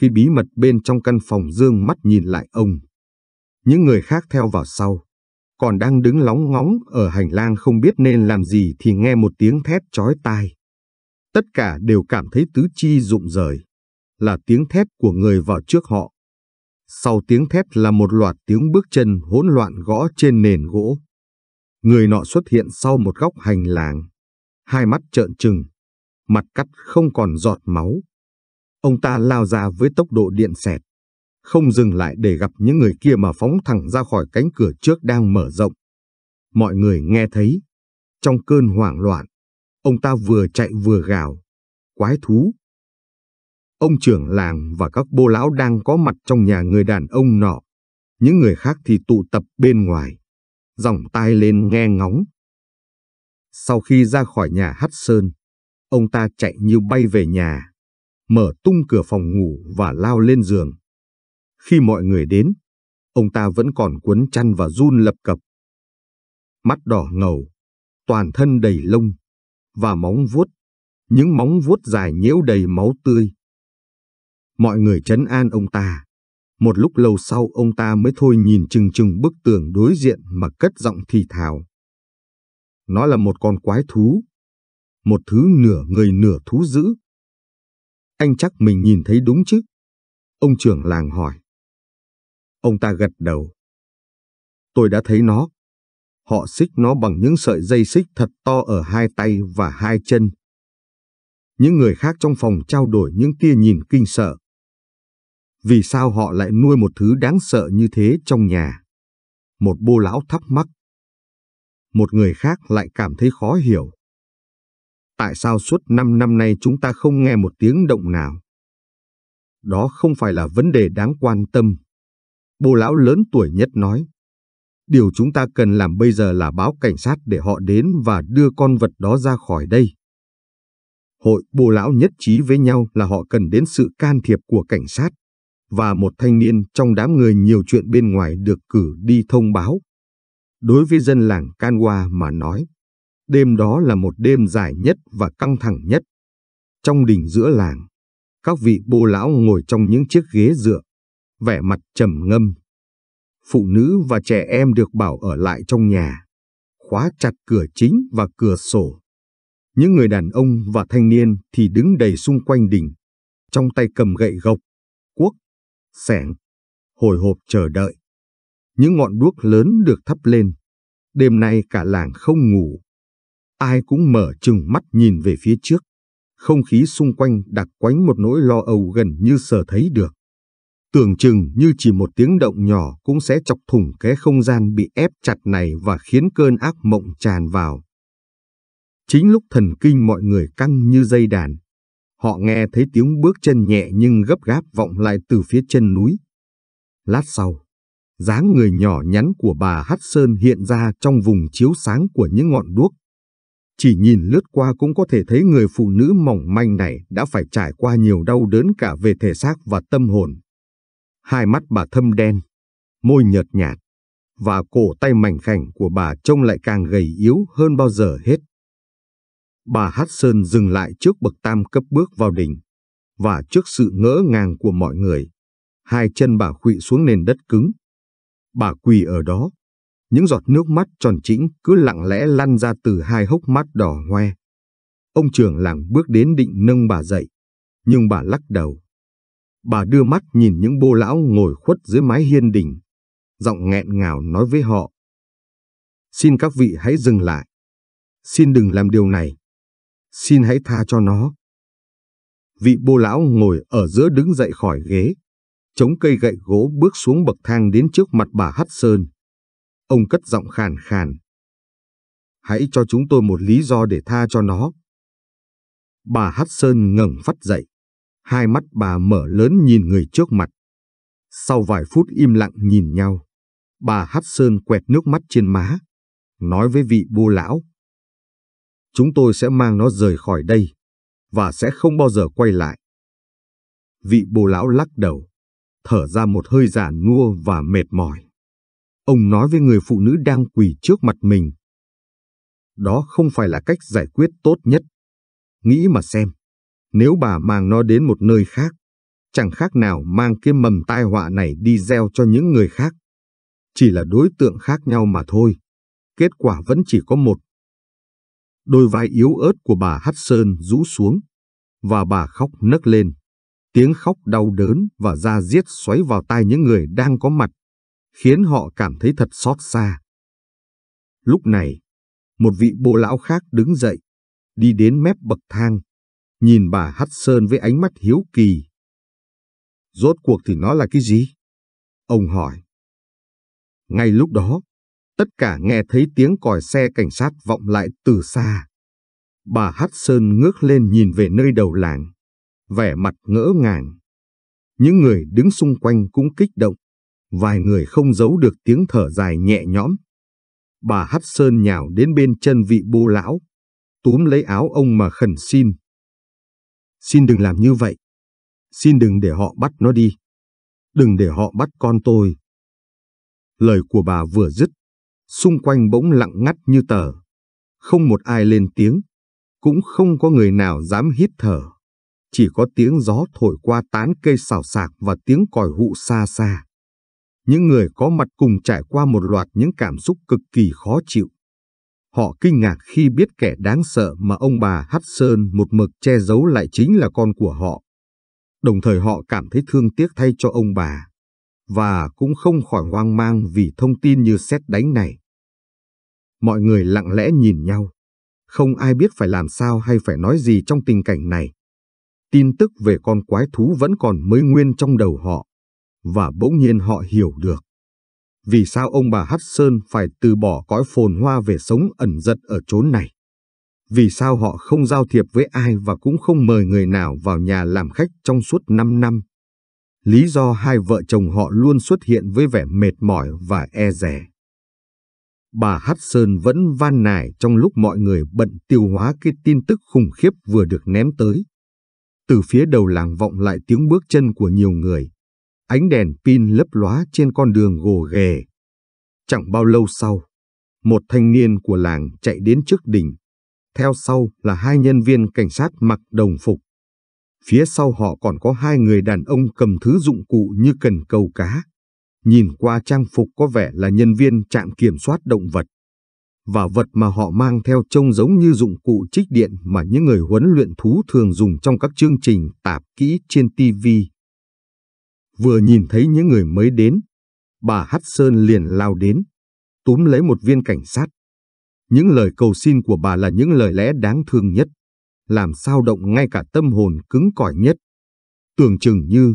S1: khi bí mật bên trong căn phòng dương mắt nhìn lại ông. Những người khác theo vào sau, còn đang đứng lóng ngóng ở hành lang không biết nên làm gì thì nghe một tiếng thét chói tai. Tất cả đều cảm thấy tứ chi rụng rời, là tiếng thét của người vào trước họ. Sau tiếng thét là một loạt tiếng bước chân hỗn loạn gõ trên nền gỗ. Người nọ xuất hiện sau một góc hành lang, hai mắt trợn trừng, mặt cắt không còn giọt máu, Ông ta lao ra với tốc độ điện xẹt, không dừng lại để gặp những người kia mà phóng thẳng ra khỏi cánh cửa trước đang mở rộng. Mọi người nghe thấy. Trong cơn hoảng loạn, ông ta vừa chạy vừa gào. Quái thú! Ông trưởng làng và các bô lão đang có mặt trong nhà người đàn ông nọ. Những người khác thì tụ tập bên ngoài. Dòng tai lên nghe ngóng. Sau khi ra khỏi nhà hát sơn, ông ta chạy như bay về nhà mở tung cửa phòng ngủ và lao lên giường. Khi mọi người đến, ông ta vẫn còn cuốn chăn và run lập cập. Mắt đỏ ngầu, toàn thân đầy lông, và móng vuốt, những móng vuốt dài nhễu đầy máu tươi. Mọi người chấn an ông ta. Một lúc lâu sau ông ta mới thôi nhìn chừng chừng bức tường đối diện mà cất giọng thì thào. Nó là một con quái thú. Một thứ nửa người nửa thú dữ. Anh chắc mình nhìn thấy đúng chứ? Ông trưởng làng hỏi. Ông ta gật đầu. Tôi đã thấy nó. Họ xích nó bằng những sợi dây xích thật to ở hai tay và hai chân. Những người khác trong phòng trao đổi những tia nhìn kinh sợ. Vì sao họ lại nuôi một thứ đáng sợ như thế trong nhà? Một bô lão thắc mắc. Một người khác lại cảm thấy khó hiểu tại sao suốt 5 năm nay chúng ta không nghe một tiếng động nào? Đó không phải là vấn đề đáng quan tâm. Bồ lão lớn tuổi nhất nói, điều chúng ta cần làm bây giờ là báo cảnh sát để họ đến và đưa con vật đó ra khỏi đây. Hội bồ lão nhất trí với nhau là họ cần đến sự can thiệp của cảnh sát, và một thanh niên trong đám người nhiều chuyện bên ngoài được cử đi thông báo. Đối với dân làng Canwa mà nói, Đêm đó là một đêm dài nhất và căng thẳng nhất. Trong đỉnh giữa làng, các vị bô lão ngồi trong những chiếc ghế dựa, vẻ mặt trầm ngâm. Phụ nữ và trẻ em được bảo ở lại trong nhà, khóa chặt cửa chính và cửa sổ. Những người đàn ông và thanh niên thì đứng đầy xung quanh đỉnh, trong tay cầm gậy gộc, cuốc, sẻng, hồi hộp chờ đợi. Những ngọn đuốc lớn được thắp lên. Đêm nay cả làng không ngủ, Ai cũng mở trừng mắt nhìn về phía trước. Không khí xung quanh đặc quánh một nỗi lo âu gần như sờ thấy được. Tưởng chừng như chỉ một tiếng động nhỏ cũng sẽ chọc thủng cái không gian bị ép chặt này và khiến cơn ác mộng tràn vào. Chính lúc thần kinh mọi người căng như dây đàn, họ nghe thấy tiếng bước chân nhẹ nhưng gấp gáp vọng lại từ phía chân núi. Lát sau, dáng người nhỏ nhắn của bà Hát Sơn hiện ra trong vùng chiếu sáng của những ngọn đuốc chỉ nhìn lướt qua cũng có thể thấy người phụ nữ mỏng manh này đã phải trải qua nhiều đau đớn cả về thể xác và tâm hồn. Hai mắt bà thâm đen, môi nhợt nhạt, và cổ tay mảnh khảnh của bà trông lại càng gầy yếu hơn bao giờ hết. Bà Hát Sơn dừng lại trước bậc tam cấp bước vào đỉnh, và trước sự ngỡ ngàng của mọi người, hai chân bà khuỵu xuống nền đất cứng. Bà quỳ ở đó, những giọt nước mắt tròn trĩnh cứ lặng lẽ lăn ra từ hai hốc mắt đỏ hoe. Ông trưởng làng bước đến định nâng bà dậy, nhưng bà lắc đầu. Bà đưa mắt nhìn những bô lão ngồi khuất dưới mái hiên đình, giọng nghẹn ngào nói với họ. Xin các vị hãy dừng lại. Xin đừng làm điều này. Xin hãy tha cho nó. Vị bô lão ngồi ở giữa đứng dậy khỏi ghế, chống cây gậy gỗ bước xuống bậc thang đến trước mặt bà Hắt Sơn. Ông cất giọng khàn khàn. Hãy cho chúng tôi một lý do để tha cho nó. Bà Hát Sơn ngẩng phát dậy. Hai mắt bà mở lớn nhìn người trước mặt. Sau vài phút im lặng nhìn nhau, bà Hát Sơn quẹt nước mắt trên má, nói với vị bô lão. Chúng tôi sẽ mang nó rời khỏi đây, và sẽ không bao giờ quay lại. Vị bô lão lắc đầu, thở ra một hơi giả nua và mệt mỏi. Ông nói với người phụ nữ đang quỳ trước mặt mình. Đó không phải là cách giải quyết tốt nhất. Nghĩ mà xem, nếu bà mang nó đến một nơi khác, chẳng khác nào mang cái mầm tai họa này đi gieo cho những người khác. Chỉ là đối tượng khác nhau mà thôi. Kết quả vẫn chỉ có một. Đôi vai yếu ớt của bà Hắt Sơn rũ xuống, và bà khóc nấc lên. Tiếng khóc đau đớn và da diết xoáy vào tai những người đang có mặt khiến họ cảm thấy thật xót xa. Lúc này, một vị bộ lão khác đứng dậy, đi đến mép bậc thang, nhìn bà Hắt Sơn với ánh mắt hiếu kỳ. Rốt cuộc thì nó là cái gì? Ông hỏi. Ngay lúc đó, tất cả nghe thấy tiếng còi xe cảnh sát vọng lại từ xa. Bà Hát Sơn ngước lên nhìn về nơi đầu làng, vẻ mặt ngỡ ngàng. Những người đứng xung quanh cũng kích động, vài người không giấu được tiếng thở dài nhẹ nhõm. Bà Hắt Sơn nhào đến bên chân vị bô lão, túm lấy áo ông mà khẩn xin. Xin đừng làm như vậy. Xin đừng để họ bắt nó đi. Đừng để họ bắt con tôi. Lời của bà vừa dứt, xung quanh bỗng lặng ngắt như tờ. Không một ai lên tiếng, cũng không có người nào dám hít thở. Chỉ có tiếng gió thổi qua tán cây xào xạc và tiếng còi hụ xa xa những người có mặt cùng trải qua một loạt những cảm xúc cực kỳ khó chịu. Họ kinh ngạc khi biết kẻ đáng sợ mà ông bà Hắt Sơn một mực che giấu lại chính là con của họ. Đồng thời họ cảm thấy thương tiếc thay cho ông bà, và cũng không khỏi hoang mang vì thông tin như xét đánh này. Mọi người lặng lẽ nhìn nhau, không ai biết phải làm sao hay phải nói gì trong tình cảnh này. Tin tức về con quái thú vẫn còn mới nguyên trong đầu họ và bỗng nhiên họ hiểu được. Vì sao ông bà Hắt Sơn phải từ bỏ cõi phồn hoa về sống ẩn dật ở chốn này? Vì sao họ không giao thiệp với ai và cũng không mời người nào vào nhà làm khách trong suốt 5 năm? Lý do hai vợ chồng họ luôn xuất hiện với vẻ mệt mỏi và e rẻ. Bà Hát Sơn vẫn van nài trong lúc mọi người bận tiêu hóa cái tin tức khủng khiếp vừa được ném tới. Từ phía đầu làng vọng lại tiếng bước chân của nhiều người, ánh đèn pin lấp lóa trên con đường gồ ghề. Chẳng bao lâu sau, một thanh niên của làng chạy đến trước đỉnh, theo sau là hai nhân viên cảnh sát mặc đồng phục. Phía sau họ còn có hai người đàn ông cầm thứ dụng cụ như cần câu cá. Nhìn qua trang phục có vẻ là nhân viên trạm kiểm soát động vật. Và vật mà họ mang theo trông giống như dụng cụ trích điện mà những người huấn luyện thú thường dùng trong các chương trình tạp kỹ trên TV. Vừa nhìn thấy những người mới đến, bà Hát Sơn liền lao đến, túm lấy một viên cảnh sát. Những lời cầu xin của bà là những lời lẽ đáng thương nhất, làm sao động ngay cả tâm hồn cứng cỏi nhất. Tưởng chừng như,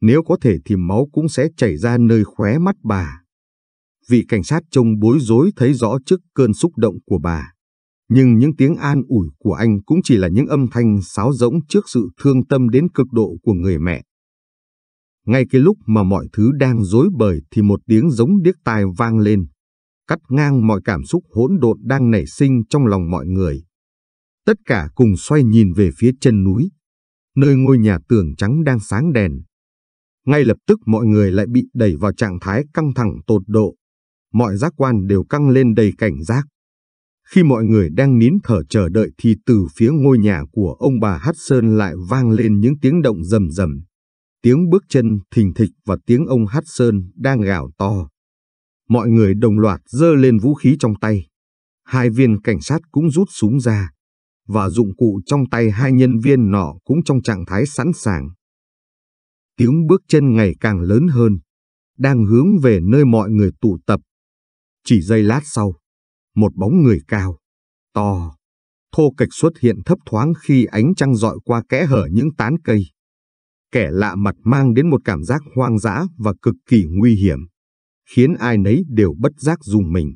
S1: nếu có thể thì máu cũng sẽ chảy ra nơi khóe mắt bà. Vị cảnh sát trông bối rối thấy rõ trước cơn xúc động của bà. Nhưng những tiếng an ủi của anh cũng chỉ là những âm thanh sáo rỗng trước sự thương tâm đến cực độ của người mẹ. Ngay cái lúc mà mọi thứ đang rối bời thì một tiếng giống điếc tai vang lên, cắt ngang mọi cảm xúc hỗn độn đang nảy sinh trong lòng mọi người. Tất cả cùng xoay nhìn về phía chân núi, nơi ngôi nhà tường trắng đang sáng đèn. Ngay lập tức mọi người lại bị đẩy vào trạng thái căng thẳng tột độ. Mọi giác quan đều căng lên đầy cảnh giác. Khi mọi người đang nín thở chờ đợi thì từ phía ngôi nhà của ông bà Hát Sơn lại vang lên những tiếng động rầm rầm tiếng bước chân thình thịch và tiếng ông Hát Sơn đang gào to. Mọi người đồng loạt giơ lên vũ khí trong tay. Hai viên cảnh sát cũng rút súng ra, và dụng cụ trong tay hai nhân viên nọ cũng trong trạng thái sẵn sàng. Tiếng bước chân ngày càng lớn hơn, đang hướng về nơi mọi người tụ tập. Chỉ giây lát sau, một bóng người cao, to, thô kệch xuất hiện thấp thoáng khi ánh trăng dọi qua kẽ hở những tán cây kẻ lạ mặt mang đến một cảm giác hoang dã và cực kỳ nguy hiểm, khiến ai nấy đều bất giác dùng mình.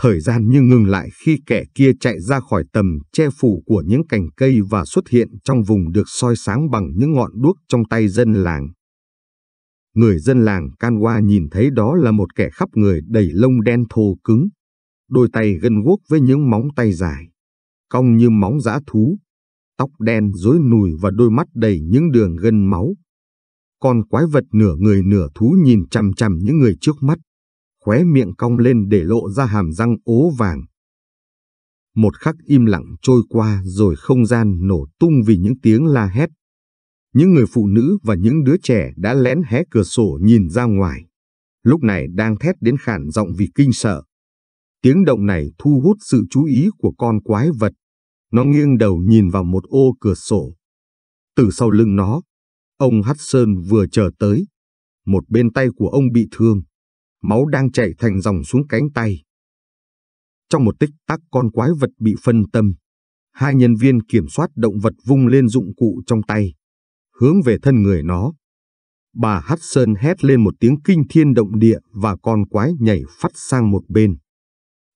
S1: Thời gian như ngừng lại khi kẻ kia chạy ra khỏi tầm che phủ của những cành cây và xuất hiện trong vùng được soi sáng bằng những ngọn đuốc trong tay dân làng. Người dân làng Kanwa nhìn thấy đó là một kẻ khắp người đầy lông đen thô cứng, đôi tay gân guốc với những móng tay dài, cong như móng giã thú tóc đen rối nùi và đôi mắt đầy những đường gân máu. Con quái vật nửa người nửa thú nhìn chằm chằm những người trước mắt, khóe miệng cong lên để lộ ra hàm răng ố vàng. Một khắc im lặng trôi qua rồi không gian nổ tung vì những tiếng la hét. Những người phụ nữ và những đứa trẻ đã lén hé cửa sổ nhìn ra ngoài, lúc này đang thét đến khản giọng vì kinh sợ. Tiếng động này thu hút sự chú ý của con quái vật nó nghiêng đầu nhìn vào một ô cửa sổ. Từ sau lưng nó, ông Hắt vừa chờ tới. Một bên tay của ông bị thương, máu đang chảy thành dòng xuống cánh tay. Trong một tích tắc con quái vật bị phân tâm, hai nhân viên kiểm soát động vật vung lên dụng cụ trong tay, hướng về thân người nó. Bà Hắt hét lên một tiếng kinh thiên động địa và con quái nhảy phát sang một bên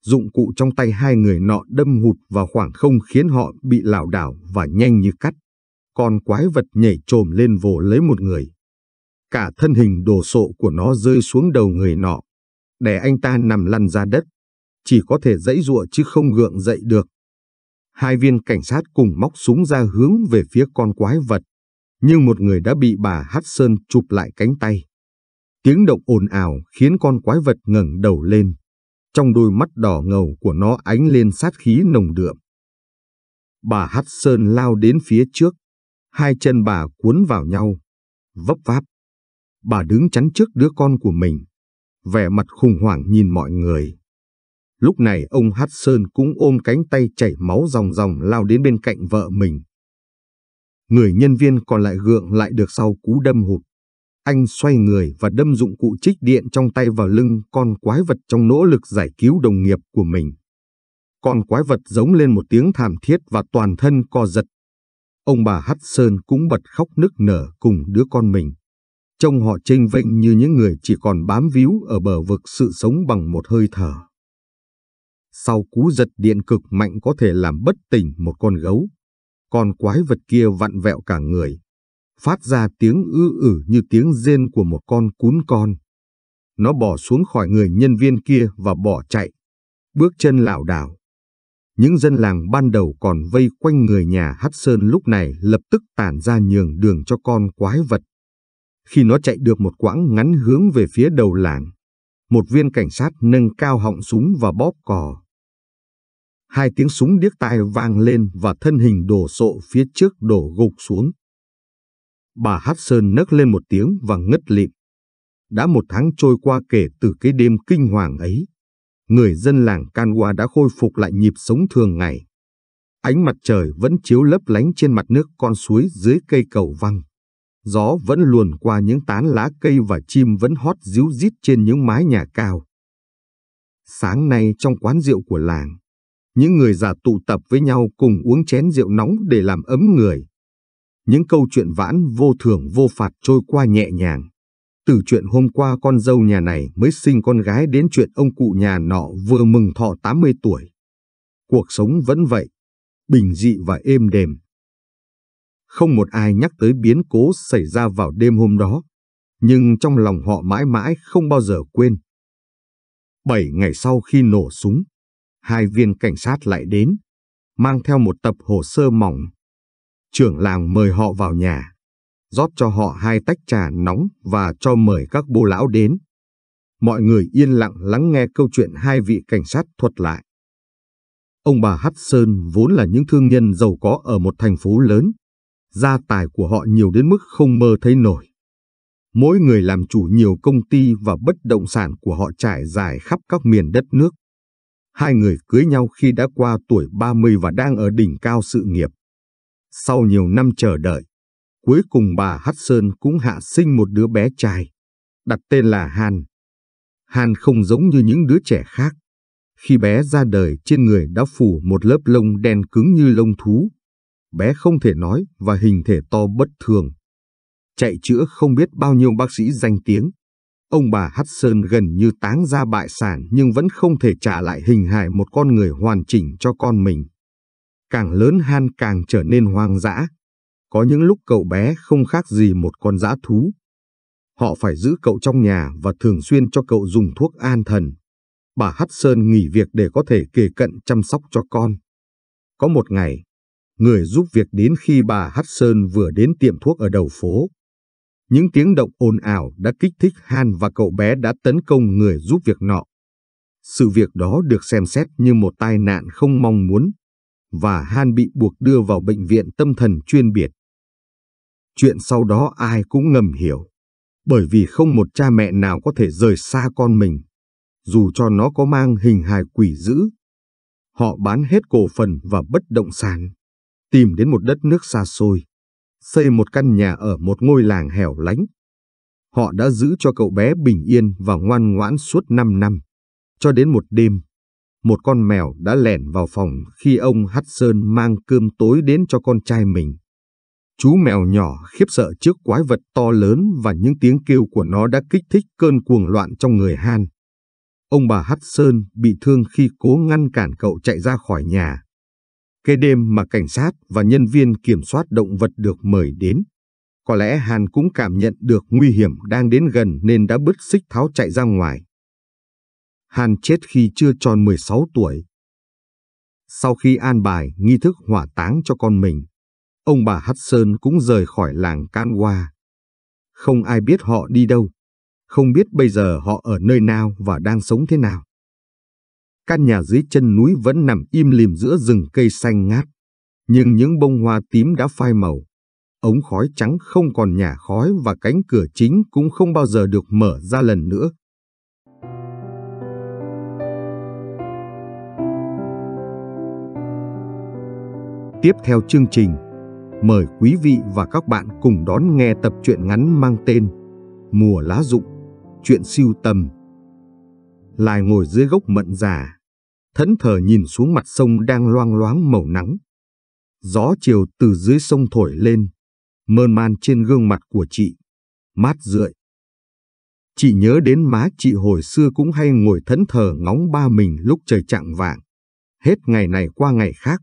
S1: dụng cụ trong tay hai người nọ đâm hụt vào khoảng không khiến họ bị lảo đảo và nhanh như cắt. Con quái vật nhảy trồm lên vồ lấy một người. Cả thân hình đồ sộ của nó rơi xuống đầu người nọ, để anh ta nằm lăn ra đất, chỉ có thể dãy giụa chứ không gượng dậy được. Hai viên cảnh sát cùng móc súng ra hướng về phía con quái vật, nhưng một người đã bị bà Hát Sơn chụp lại cánh tay. Tiếng động ồn ào khiến con quái vật ngẩng đầu lên trong đôi mắt đỏ ngầu của nó ánh lên sát khí nồng đượm. Bà Hắt Sơn lao đến phía trước, hai chân bà cuốn vào nhau, vấp váp. Bà đứng chắn trước đứa con của mình, vẻ mặt khủng hoảng nhìn mọi người. Lúc này ông Hát Sơn cũng ôm cánh tay chảy máu ròng ròng lao đến bên cạnh vợ mình. Người nhân viên còn lại gượng lại được sau cú đâm hụt. Anh xoay người và đâm dụng cụ trích điện trong tay vào lưng con quái vật trong nỗ lực giải cứu đồng nghiệp của mình. Con quái vật giống lên một tiếng thảm thiết và toàn thân co giật. Ông bà Hắt Sơn cũng bật khóc nức nở cùng đứa con mình. Trông họ chênh vệnh như những người chỉ còn bám víu ở bờ vực sự sống bằng một hơi thở. Sau cú giật điện cực mạnh có thể làm bất tỉnh một con gấu, con quái vật kia vặn vẹo cả người, phát ra tiếng ư ử như tiếng rên của một con cún con. Nó bỏ xuống khỏi người nhân viên kia và bỏ chạy, bước chân lảo đảo. Những dân làng ban đầu còn vây quanh người nhà Hát Sơn lúc này lập tức tản ra nhường đường cho con quái vật. Khi nó chạy được một quãng ngắn hướng về phía đầu làng, một viên cảnh sát nâng cao họng súng và bóp cò. Hai tiếng súng điếc tai vang lên và thân hình đổ sộ phía trước đổ gục xuống. Bà Hát Sơn nấc lên một tiếng và ngất lịm. Đã một tháng trôi qua kể từ cái đêm kinh hoàng ấy, người dân làng Canwa đã khôi phục lại nhịp sống thường ngày. Ánh mặt trời vẫn chiếu lấp lánh trên mặt nước con suối dưới cây cầu văng. Gió vẫn luồn qua những tán lá cây và chim vẫn hót díu rít trên những mái nhà cao. Sáng nay trong quán rượu của làng, những người già tụ tập với nhau cùng uống chén rượu nóng để làm ấm người những câu chuyện vãn vô thường vô phạt trôi qua nhẹ nhàng. Từ chuyện hôm qua con dâu nhà này mới sinh con gái đến chuyện ông cụ nhà nọ vừa mừng thọ 80 tuổi. Cuộc sống vẫn vậy, bình dị và êm đềm. Không một ai nhắc tới biến cố xảy ra vào đêm hôm đó, nhưng trong lòng họ mãi mãi không bao giờ quên. Bảy ngày sau khi nổ súng, hai viên cảnh sát lại đến, mang theo một tập hồ sơ mỏng trưởng làng mời họ vào nhà, rót cho họ hai tách trà nóng và cho mời các bô lão đến. Mọi người yên lặng lắng nghe câu chuyện hai vị cảnh sát thuật lại. Ông bà Hắt Sơn vốn là những thương nhân giàu có ở một thành phố lớn. Gia tài của họ nhiều đến mức không mơ thấy nổi. Mỗi người làm chủ nhiều công ty và bất động sản của họ trải dài khắp các miền đất nước. Hai người cưới nhau khi đã qua tuổi 30 và đang ở đỉnh cao sự nghiệp. Sau nhiều năm chờ đợi, cuối cùng bà Hát Sơn cũng hạ sinh một đứa bé trai, đặt tên là Han. Han không giống như những đứa trẻ khác. Khi bé ra đời trên người đã phủ một lớp lông đen cứng như lông thú. Bé không thể nói và hình thể to bất thường. Chạy chữa không biết bao nhiêu bác sĩ danh tiếng. Ông bà Hát Sơn gần như táng ra bại sản nhưng vẫn không thể trả lại hình hài một con người hoàn chỉnh cho con mình càng lớn Han càng trở nên hoang dã. Có những lúc cậu bé không khác gì một con dã thú. Họ phải giữ cậu trong nhà và thường xuyên cho cậu dùng thuốc an thần. Bà hudson nghỉ việc để có thể kề cận chăm sóc cho con. Có một ngày, người giúp việc đến khi bà hudson vừa đến tiệm thuốc ở đầu phố. Những tiếng động ồn ào đã kích thích Han và cậu bé đã tấn công người giúp việc nọ. Sự việc đó được xem xét như một tai nạn không mong muốn và Han bị buộc đưa vào bệnh viện tâm thần chuyên biệt. Chuyện sau đó ai cũng ngầm hiểu, bởi vì không một cha mẹ nào có thể rời xa con mình, dù cho nó có mang hình hài quỷ dữ. Họ bán hết cổ phần và bất động sản, tìm đến một đất nước xa xôi, xây một căn nhà ở một ngôi làng hẻo lánh. Họ đã giữ cho cậu bé bình yên và ngoan ngoãn suốt 5 năm, cho đến một đêm một con mèo đã lẻn vào phòng khi ông Hắt Sơn mang cơm tối đến cho con trai mình. Chú mèo nhỏ khiếp sợ trước quái vật to lớn và những tiếng kêu của nó đã kích thích cơn cuồng loạn trong người Han. Ông bà Hắt Sơn bị thương khi cố ngăn cản cậu chạy ra khỏi nhà. Cái đêm mà cảnh sát và nhân viên kiểm soát động vật được mời đến, có lẽ Hàn cũng cảm nhận được nguy hiểm đang đến gần nên đã bứt xích tháo chạy ra ngoài. Han chết khi chưa tròn 16 tuổi. Sau khi an bài nghi thức hỏa táng cho con mình, ông bà Hudson cũng rời khỏi làng Canwa. Không ai biết họ đi đâu, không biết bây giờ họ ở nơi nào và đang sống thế nào. Căn nhà dưới chân núi vẫn nằm im lìm giữa rừng cây xanh ngát, nhưng những bông hoa tím đã phai màu. Ống khói trắng không còn nhà khói và cánh cửa chính cũng không bao giờ được mở ra lần nữa. Tiếp theo chương trình, mời quý vị và các bạn cùng đón nghe tập truyện ngắn mang tên Mùa lá rụng, chuyện siêu tầm. Lại ngồi dưới gốc mận già, thẫn thờ nhìn xuống mặt sông đang loang loáng màu nắng. Gió chiều từ dưới sông thổi lên, mơn man trên gương mặt của chị, mát rượi. Chị nhớ đến má chị hồi xưa cũng hay ngồi thẫn thờ ngóng ba mình lúc trời chạng vạng. Hết ngày này qua ngày khác,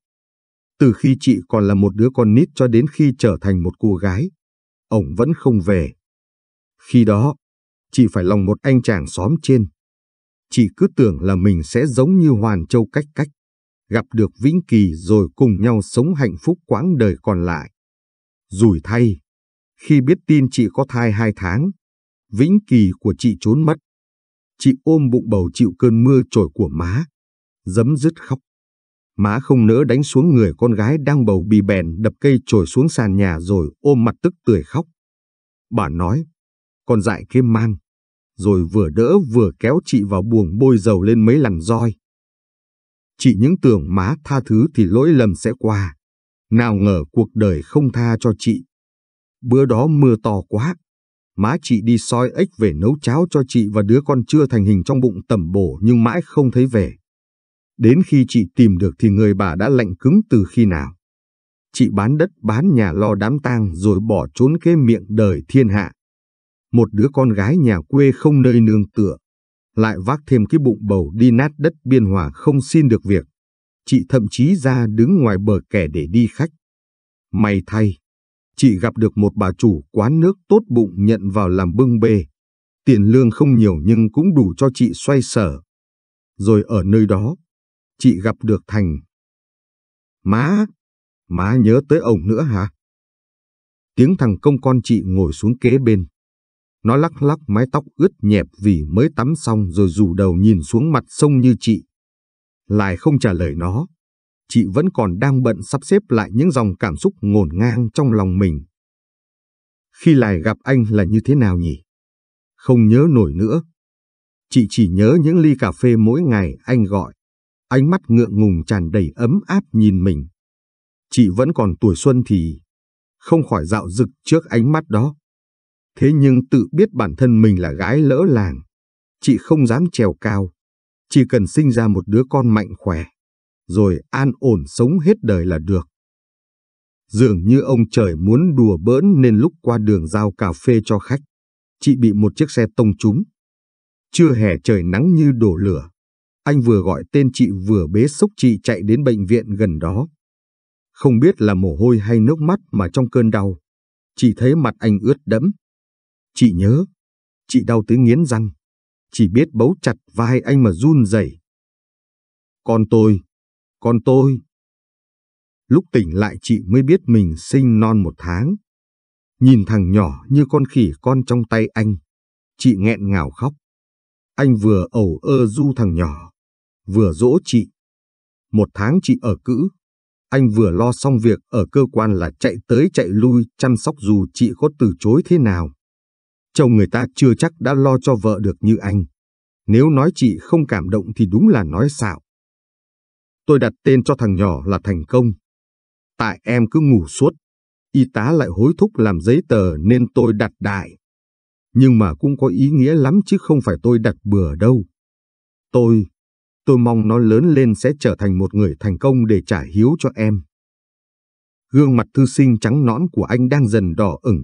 S1: từ khi chị còn là một đứa con nít cho đến khi trở thành một cô gái, ông vẫn không về. Khi đó, chị phải lòng một anh chàng xóm trên. Chị cứ tưởng là mình sẽ giống như Hoàn Châu cách cách, gặp được Vĩnh Kỳ rồi cùng nhau sống hạnh phúc quãng đời còn lại. Rủi thay, khi biết tin chị có thai hai tháng, Vĩnh Kỳ của chị trốn mất. Chị ôm bụng bầu chịu cơn mưa trổi của má, dấm dứt khóc. Má không nỡ đánh xuống người con gái đang bầu bì bèn đập cây trồi xuống sàn nhà rồi ôm mặt tức tưởi khóc. Bà nói, con dại kia mang, rồi vừa đỡ vừa kéo chị vào buồng bôi dầu lên mấy lần roi. Chị những tưởng má tha thứ thì lỗi lầm sẽ qua. Nào ngờ cuộc đời không tha cho chị. Bữa đó mưa to quá. Má chị đi soi ếch về nấu cháo cho chị và đứa con chưa thành hình trong bụng tẩm bổ nhưng mãi không thấy về. Đến khi chị tìm được thì người bà đã lạnh cứng từ khi nào. Chị bán đất bán nhà lo đám tang rồi bỏ trốn cái miệng đời thiên hạ. Một đứa con gái nhà quê không nơi nương tựa. Lại vác thêm cái bụng bầu đi nát đất biên hòa không xin được việc. Chị thậm chí ra đứng ngoài bờ kẻ để đi khách. May thay, chị gặp được một bà chủ quán nước tốt bụng nhận vào làm bưng bê. Tiền lương không nhiều nhưng cũng đủ cho chị xoay sở. Rồi ở nơi đó, chị gặp được Thành. Má, má nhớ tới ông nữa hả? Tiếng thằng công con chị ngồi xuống kế bên. Nó lắc lắc mái tóc ướt nhẹp vì mới tắm xong rồi rủ đầu nhìn xuống mặt sông như chị. Lại không trả lời nó. Chị vẫn còn đang bận sắp xếp lại những dòng cảm xúc ngổn ngang trong lòng mình. Khi lại gặp anh là như thế nào nhỉ? Không nhớ nổi nữa. Chị chỉ nhớ những ly cà phê mỗi ngày anh gọi ánh mắt ngượng ngùng tràn đầy ấm áp nhìn mình. Chị vẫn còn tuổi xuân thì không khỏi dạo rực trước ánh mắt đó. Thế nhưng tự biết bản thân mình là gái lỡ làng, chị không dám trèo cao, chỉ cần sinh ra một đứa con mạnh khỏe, rồi an ổn sống hết đời là được. Dường như ông trời muốn đùa bỡn nên lúc qua đường giao cà phê cho khách, chị bị một chiếc xe tông trúng. Chưa hè trời nắng như đổ lửa, anh vừa gọi tên chị vừa bế xúc chị chạy đến bệnh viện gần đó. Không biết là mồ hôi hay nước mắt mà trong cơn đau, chị thấy mặt anh ướt đẫm. Chị nhớ, chị đau tới nghiến răng, chỉ biết bấu chặt vai anh mà run rẩy. Con tôi, con tôi. Lúc tỉnh lại chị mới biết mình sinh non một tháng. Nhìn thằng nhỏ như con khỉ con trong tay anh, chị nghẹn ngào khóc anh vừa ẩu ơ du thằng nhỏ, vừa dỗ chị. Một tháng chị ở cữ, anh vừa lo xong việc ở cơ quan là chạy tới chạy lui chăm sóc dù chị có từ chối thế nào. Chồng người ta chưa chắc đã lo cho vợ được như anh. Nếu nói chị không cảm động thì đúng là nói xạo. Tôi đặt tên cho thằng nhỏ là Thành Công. Tại em cứ ngủ suốt, y tá lại hối thúc làm giấy tờ nên tôi đặt đại nhưng mà cũng có ý nghĩa lắm chứ không phải tôi đặt bừa đâu. Tôi, tôi mong nó lớn lên sẽ trở thành một người thành công để trả hiếu cho em. Gương mặt thư sinh trắng nõn của anh đang dần đỏ ửng.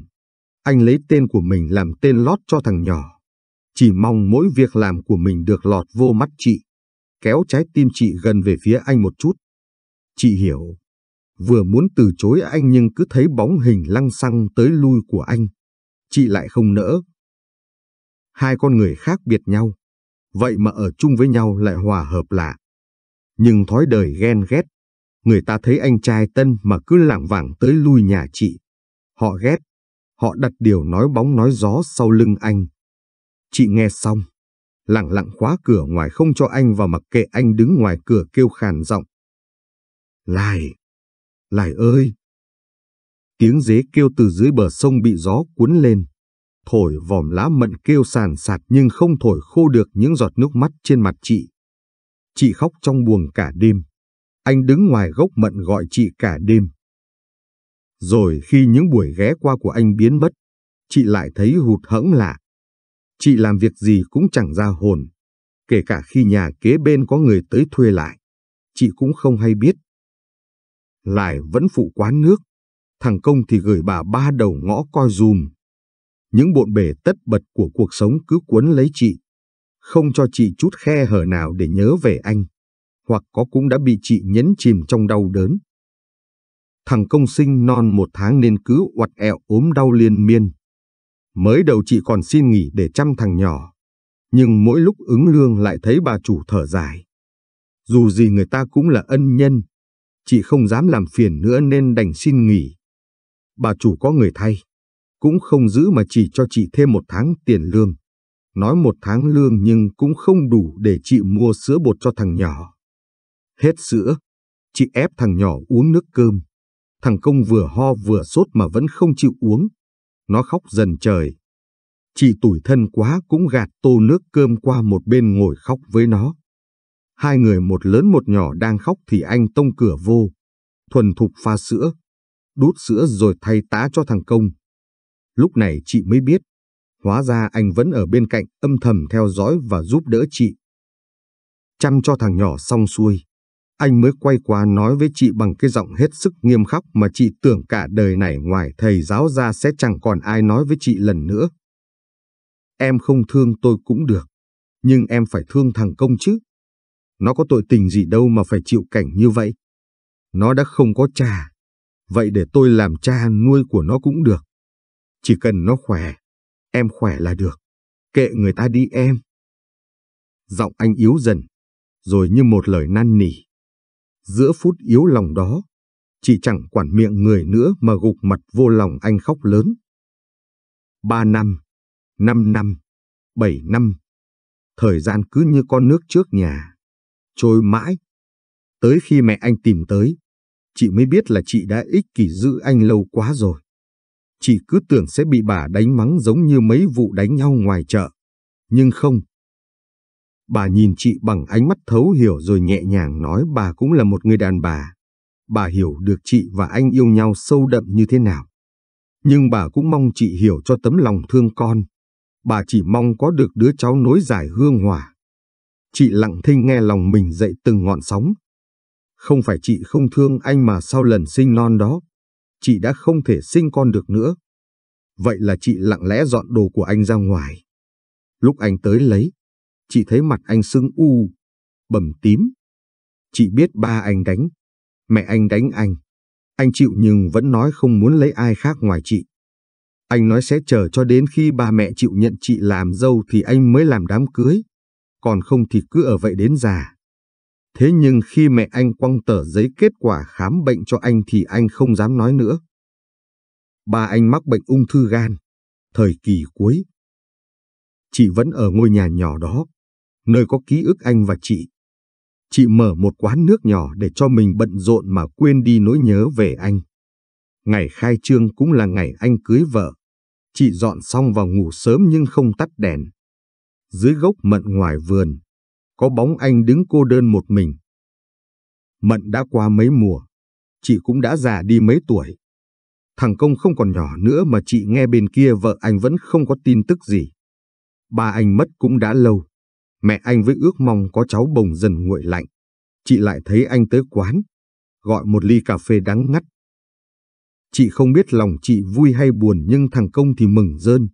S1: Anh lấy tên của mình làm tên lót cho thằng nhỏ. Chỉ mong mỗi việc làm của mình được lọt vô mắt chị, kéo trái tim chị gần về phía anh một chút. Chị hiểu, vừa muốn từ chối anh nhưng cứ thấy bóng hình lăng xăng tới lui của anh. Chị lại không nỡ, Hai con người khác biệt nhau, vậy mà ở chung với nhau lại hòa hợp lạ. Nhưng thói đời ghen ghét, người ta thấy anh trai Tân mà cứ lảng vảng tới lui nhà chị. Họ ghét, họ đặt điều nói bóng nói gió sau lưng anh. Chị nghe xong, lặng lặng khóa cửa ngoài không cho anh vào mặc kệ anh đứng ngoài cửa kêu khàn giọng. Lại, lại ơi! Tiếng dế kêu từ dưới bờ sông bị gió cuốn lên thổi vòm lá mận kêu sàn sạt nhưng không thổi khô được những giọt nước mắt trên mặt chị. Chị khóc trong buồng cả đêm. Anh đứng ngoài gốc mận gọi chị cả đêm. Rồi khi những buổi ghé qua của anh biến mất, chị lại thấy hụt hẫng lạ. Chị làm việc gì cũng chẳng ra hồn, kể cả khi nhà kế bên có người tới thuê lại, chị cũng không hay biết. Lại vẫn phụ quán nước, thằng công thì gửi bà ba đầu ngõ coi dùm. Những bộn bể tất bật của cuộc sống cứ cuốn lấy chị, không cho chị chút khe hở nào để nhớ về anh, hoặc có cũng đã bị chị nhấn chìm trong đau đớn. Thằng công sinh non một tháng nên cứ oặt ẹo ốm đau liên miên. Mới đầu chị còn xin nghỉ để chăm thằng nhỏ, nhưng mỗi lúc ứng lương lại thấy bà chủ thở dài. Dù gì người ta cũng là ân nhân, chị không dám làm phiền nữa nên đành xin nghỉ. Bà chủ có người thay, cũng không giữ mà chỉ cho chị thêm một tháng tiền lương. Nói một tháng lương nhưng cũng không đủ để chị mua sữa bột cho thằng nhỏ. Hết sữa, chị ép thằng nhỏ uống nước cơm. Thằng công vừa ho vừa sốt mà vẫn không chịu uống. Nó khóc dần trời. Chị tủi thân quá cũng gạt tô nước cơm qua một bên ngồi khóc với nó. Hai người một lớn một nhỏ đang khóc thì anh tông cửa vô. Thuần thục pha sữa. Đút sữa rồi thay tá cho thằng công. Lúc này chị mới biết, hóa ra anh vẫn ở bên cạnh âm thầm theo dõi và giúp đỡ chị. Chăm cho thằng nhỏ xong xuôi, anh mới quay qua nói với chị bằng cái giọng hết sức nghiêm khắc mà chị tưởng cả đời này ngoài thầy giáo ra sẽ chẳng còn ai nói với chị lần nữa. Em không thương tôi cũng được, nhưng em phải thương thằng công chứ. Nó có tội tình gì đâu mà phải chịu cảnh như vậy. Nó đã không có cha, vậy để tôi làm cha nuôi của nó cũng được. Chỉ cần nó khỏe, em khỏe là được. Kệ người ta đi em. Giọng anh yếu dần, rồi như một lời năn nỉ. Giữa phút yếu lòng đó, chị chẳng quản miệng người nữa mà gục mặt vô lòng anh khóc lớn. Ba năm, năm năm, bảy năm. Thời gian cứ như con nước trước nhà, trôi mãi. Tới khi mẹ anh tìm tới, chị mới biết là chị đã ích kỷ giữ anh lâu quá rồi. Chị cứ tưởng sẽ bị bà đánh mắng giống như mấy vụ đánh nhau ngoài chợ. Nhưng không. Bà nhìn chị bằng ánh mắt thấu hiểu rồi nhẹ nhàng nói bà cũng là một người đàn bà. Bà hiểu được chị và anh yêu nhau sâu đậm như thế nào. Nhưng bà cũng mong chị hiểu cho tấm lòng thương con. Bà chỉ mong có được đứa cháu nối giải hương hòa. Chị lặng thinh nghe lòng mình dậy từng ngọn sóng. Không phải chị không thương anh mà sau lần sinh non đó, chị đã không thể sinh con được nữa. Vậy là chị lặng lẽ dọn đồ của anh ra ngoài. Lúc anh tới lấy, chị thấy mặt anh sưng u, bầm tím. Chị biết ba anh đánh, mẹ anh đánh anh. Anh chịu nhưng vẫn nói không muốn lấy ai khác ngoài chị. Anh nói sẽ chờ cho đến khi ba mẹ chịu nhận chị làm dâu thì anh mới làm đám cưới. Còn không thì cứ ở vậy đến già. Thế nhưng khi mẹ anh quăng tờ giấy kết quả khám bệnh cho anh thì anh không dám nói nữa. Ba anh mắc bệnh ung thư gan, thời kỳ cuối. Chị vẫn ở ngôi nhà nhỏ đó, nơi có ký ức anh và chị. Chị mở một quán nước nhỏ để cho mình bận rộn mà quên đi nỗi nhớ về anh. Ngày khai trương cũng là ngày anh cưới vợ. Chị dọn xong vào ngủ sớm nhưng không tắt đèn. Dưới gốc mận ngoài vườn, có bóng anh đứng cô đơn một mình. Mận đã qua mấy mùa, chị cũng đã già đi mấy tuổi. Thằng Công không còn nhỏ nữa mà chị nghe bên kia vợ anh vẫn không có tin tức gì. Ba anh mất cũng đã lâu, mẹ anh với ước mong có cháu bồng dần nguội lạnh. Chị lại thấy anh tới quán, gọi một ly cà phê đắng ngắt. Chị không biết lòng chị vui hay buồn nhưng thằng Công thì mừng rơn.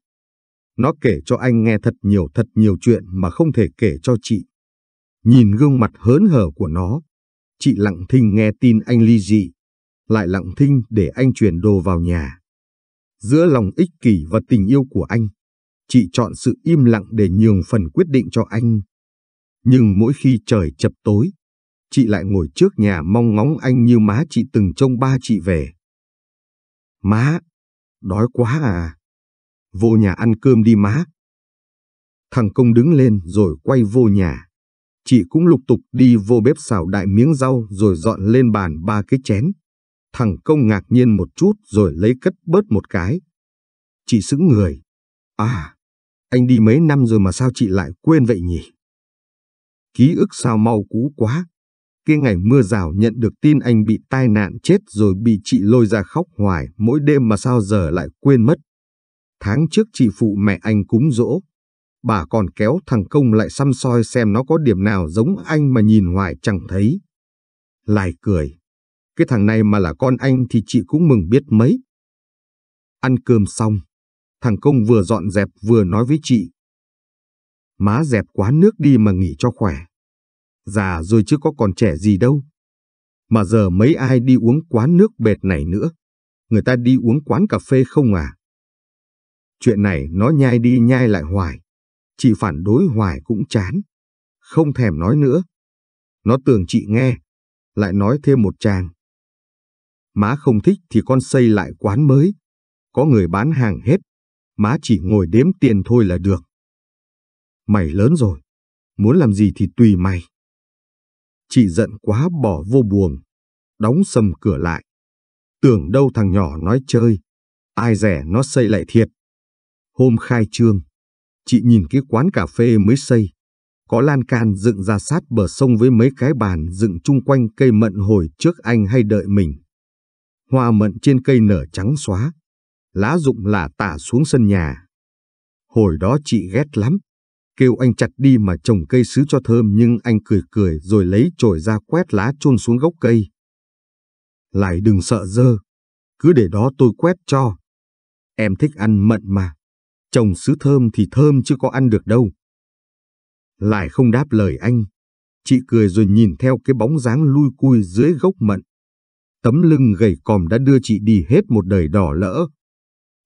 S1: Nó kể cho anh nghe thật nhiều thật nhiều chuyện mà không thể kể cho chị. Nhìn gương mặt hớn hở của nó, chị lặng thinh nghe tin anh ly dị, lại lặng thinh để anh chuyển đồ vào nhà. Giữa lòng ích kỷ và tình yêu của anh, chị chọn sự im lặng để nhường phần quyết định cho anh. Nhưng mỗi khi trời chập tối, chị lại ngồi trước nhà mong ngóng anh như má chị từng trông ba chị về. Má, đói quá à. Vô nhà ăn cơm đi má. Thằng công đứng lên rồi quay vô nhà chị cũng lục tục đi vô bếp xào đại miếng rau rồi dọn lên bàn ba cái chén. Thằng công ngạc nhiên một chút rồi lấy cất bớt một cái. Chị sững người. À, anh đi mấy năm rồi mà sao chị lại quên vậy nhỉ? Ký ức sao mau cũ quá. Cái ngày mưa rào nhận được tin anh bị tai nạn chết rồi bị chị lôi ra khóc hoài mỗi đêm mà sao giờ lại quên mất. Tháng trước chị phụ mẹ anh cúng dỗ, bà còn kéo thằng công lại xăm soi xem nó có điểm nào giống anh mà nhìn hoài chẳng thấy. Lại cười, cái thằng này mà là con anh thì chị cũng mừng biết mấy. Ăn cơm xong, thằng công vừa dọn dẹp vừa nói với chị. Má dẹp quá nước đi mà nghỉ cho khỏe. Già rồi chứ có còn trẻ gì đâu. Mà giờ mấy ai đi uống quán nước bệt này nữa. Người ta đi uống quán cà phê không à? Chuyện này nó nhai đi nhai lại hoài chị phản đối hoài cũng chán, không thèm nói nữa. Nó tưởng chị nghe, lại nói thêm một tràng. Má không thích thì con xây lại quán mới, có người bán hàng hết, má chỉ ngồi đếm tiền thôi là được. Mày lớn rồi, muốn làm gì thì tùy mày. Chị giận quá bỏ vô buồn, đóng sầm cửa lại. Tưởng đâu thằng nhỏ nói chơi, ai rẻ nó xây lại thiệt. Hôm khai trương, Chị nhìn cái quán cà phê mới xây, có lan can dựng ra sát bờ sông với mấy cái bàn dựng chung quanh cây mận hồi trước anh hay đợi mình. Hoa mận trên cây nở trắng xóa, lá rụng là tả xuống sân nhà. Hồi đó chị ghét lắm, kêu anh chặt đi mà trồng cây sứ cho thơm nhưng anh cười cười rồi lấy chổi ra quét lá trôn xuống gốc cây. Lại đừng sợ dơ, cứ để đó tôi quét cho. Em thích ăn mận mà chồng sứ thơm thì thơm chứ có ăn được đâu. Lại không đáp lời anh, chị cười rồi nhìn theo cái bóng dáng lui cui dưới gốc mận. Tấm lưng gầy còm đã đưa chị đi hết một đời đỏ lỡ.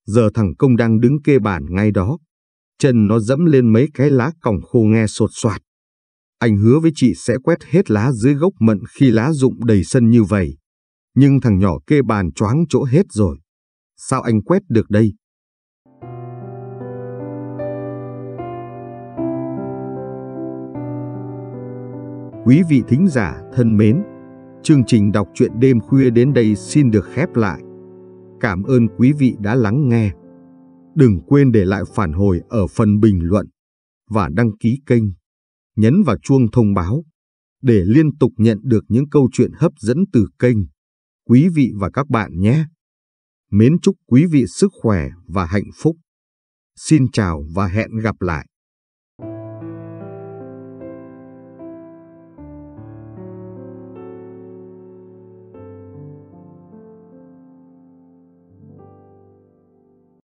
S1: Giờ thằng công đang đứng kê bàn ngay đó. Chân nó dẫm lên mấy cái lá còng khô nghe sột soạt. Anh hứa với chị sẽ quét hết lá dưới gốc mận khi lá rụng đầy sân như vậy. Nhưng thằng nhỏ kê bàn choáng chỗ hết rồi. Sao anh quét được đây? Quý vị thính giả thân mến, chương trình đọc truyện đêm khuya đến đây xin được khép lại. Cảm ơn quý vị đã lắng nghe. Đừng quên để lại phản hồi ở phần bình luận và đăng ký kênh. Nhấn vào chuông thông báo để liên tục nhận được những câu chuyện hấp dẫn từ kênh. Quý vị và các bạn nhé! Mến chúc quý vị sức khỏe và hạnh phúc. Xin chào và hẹn gặp lại!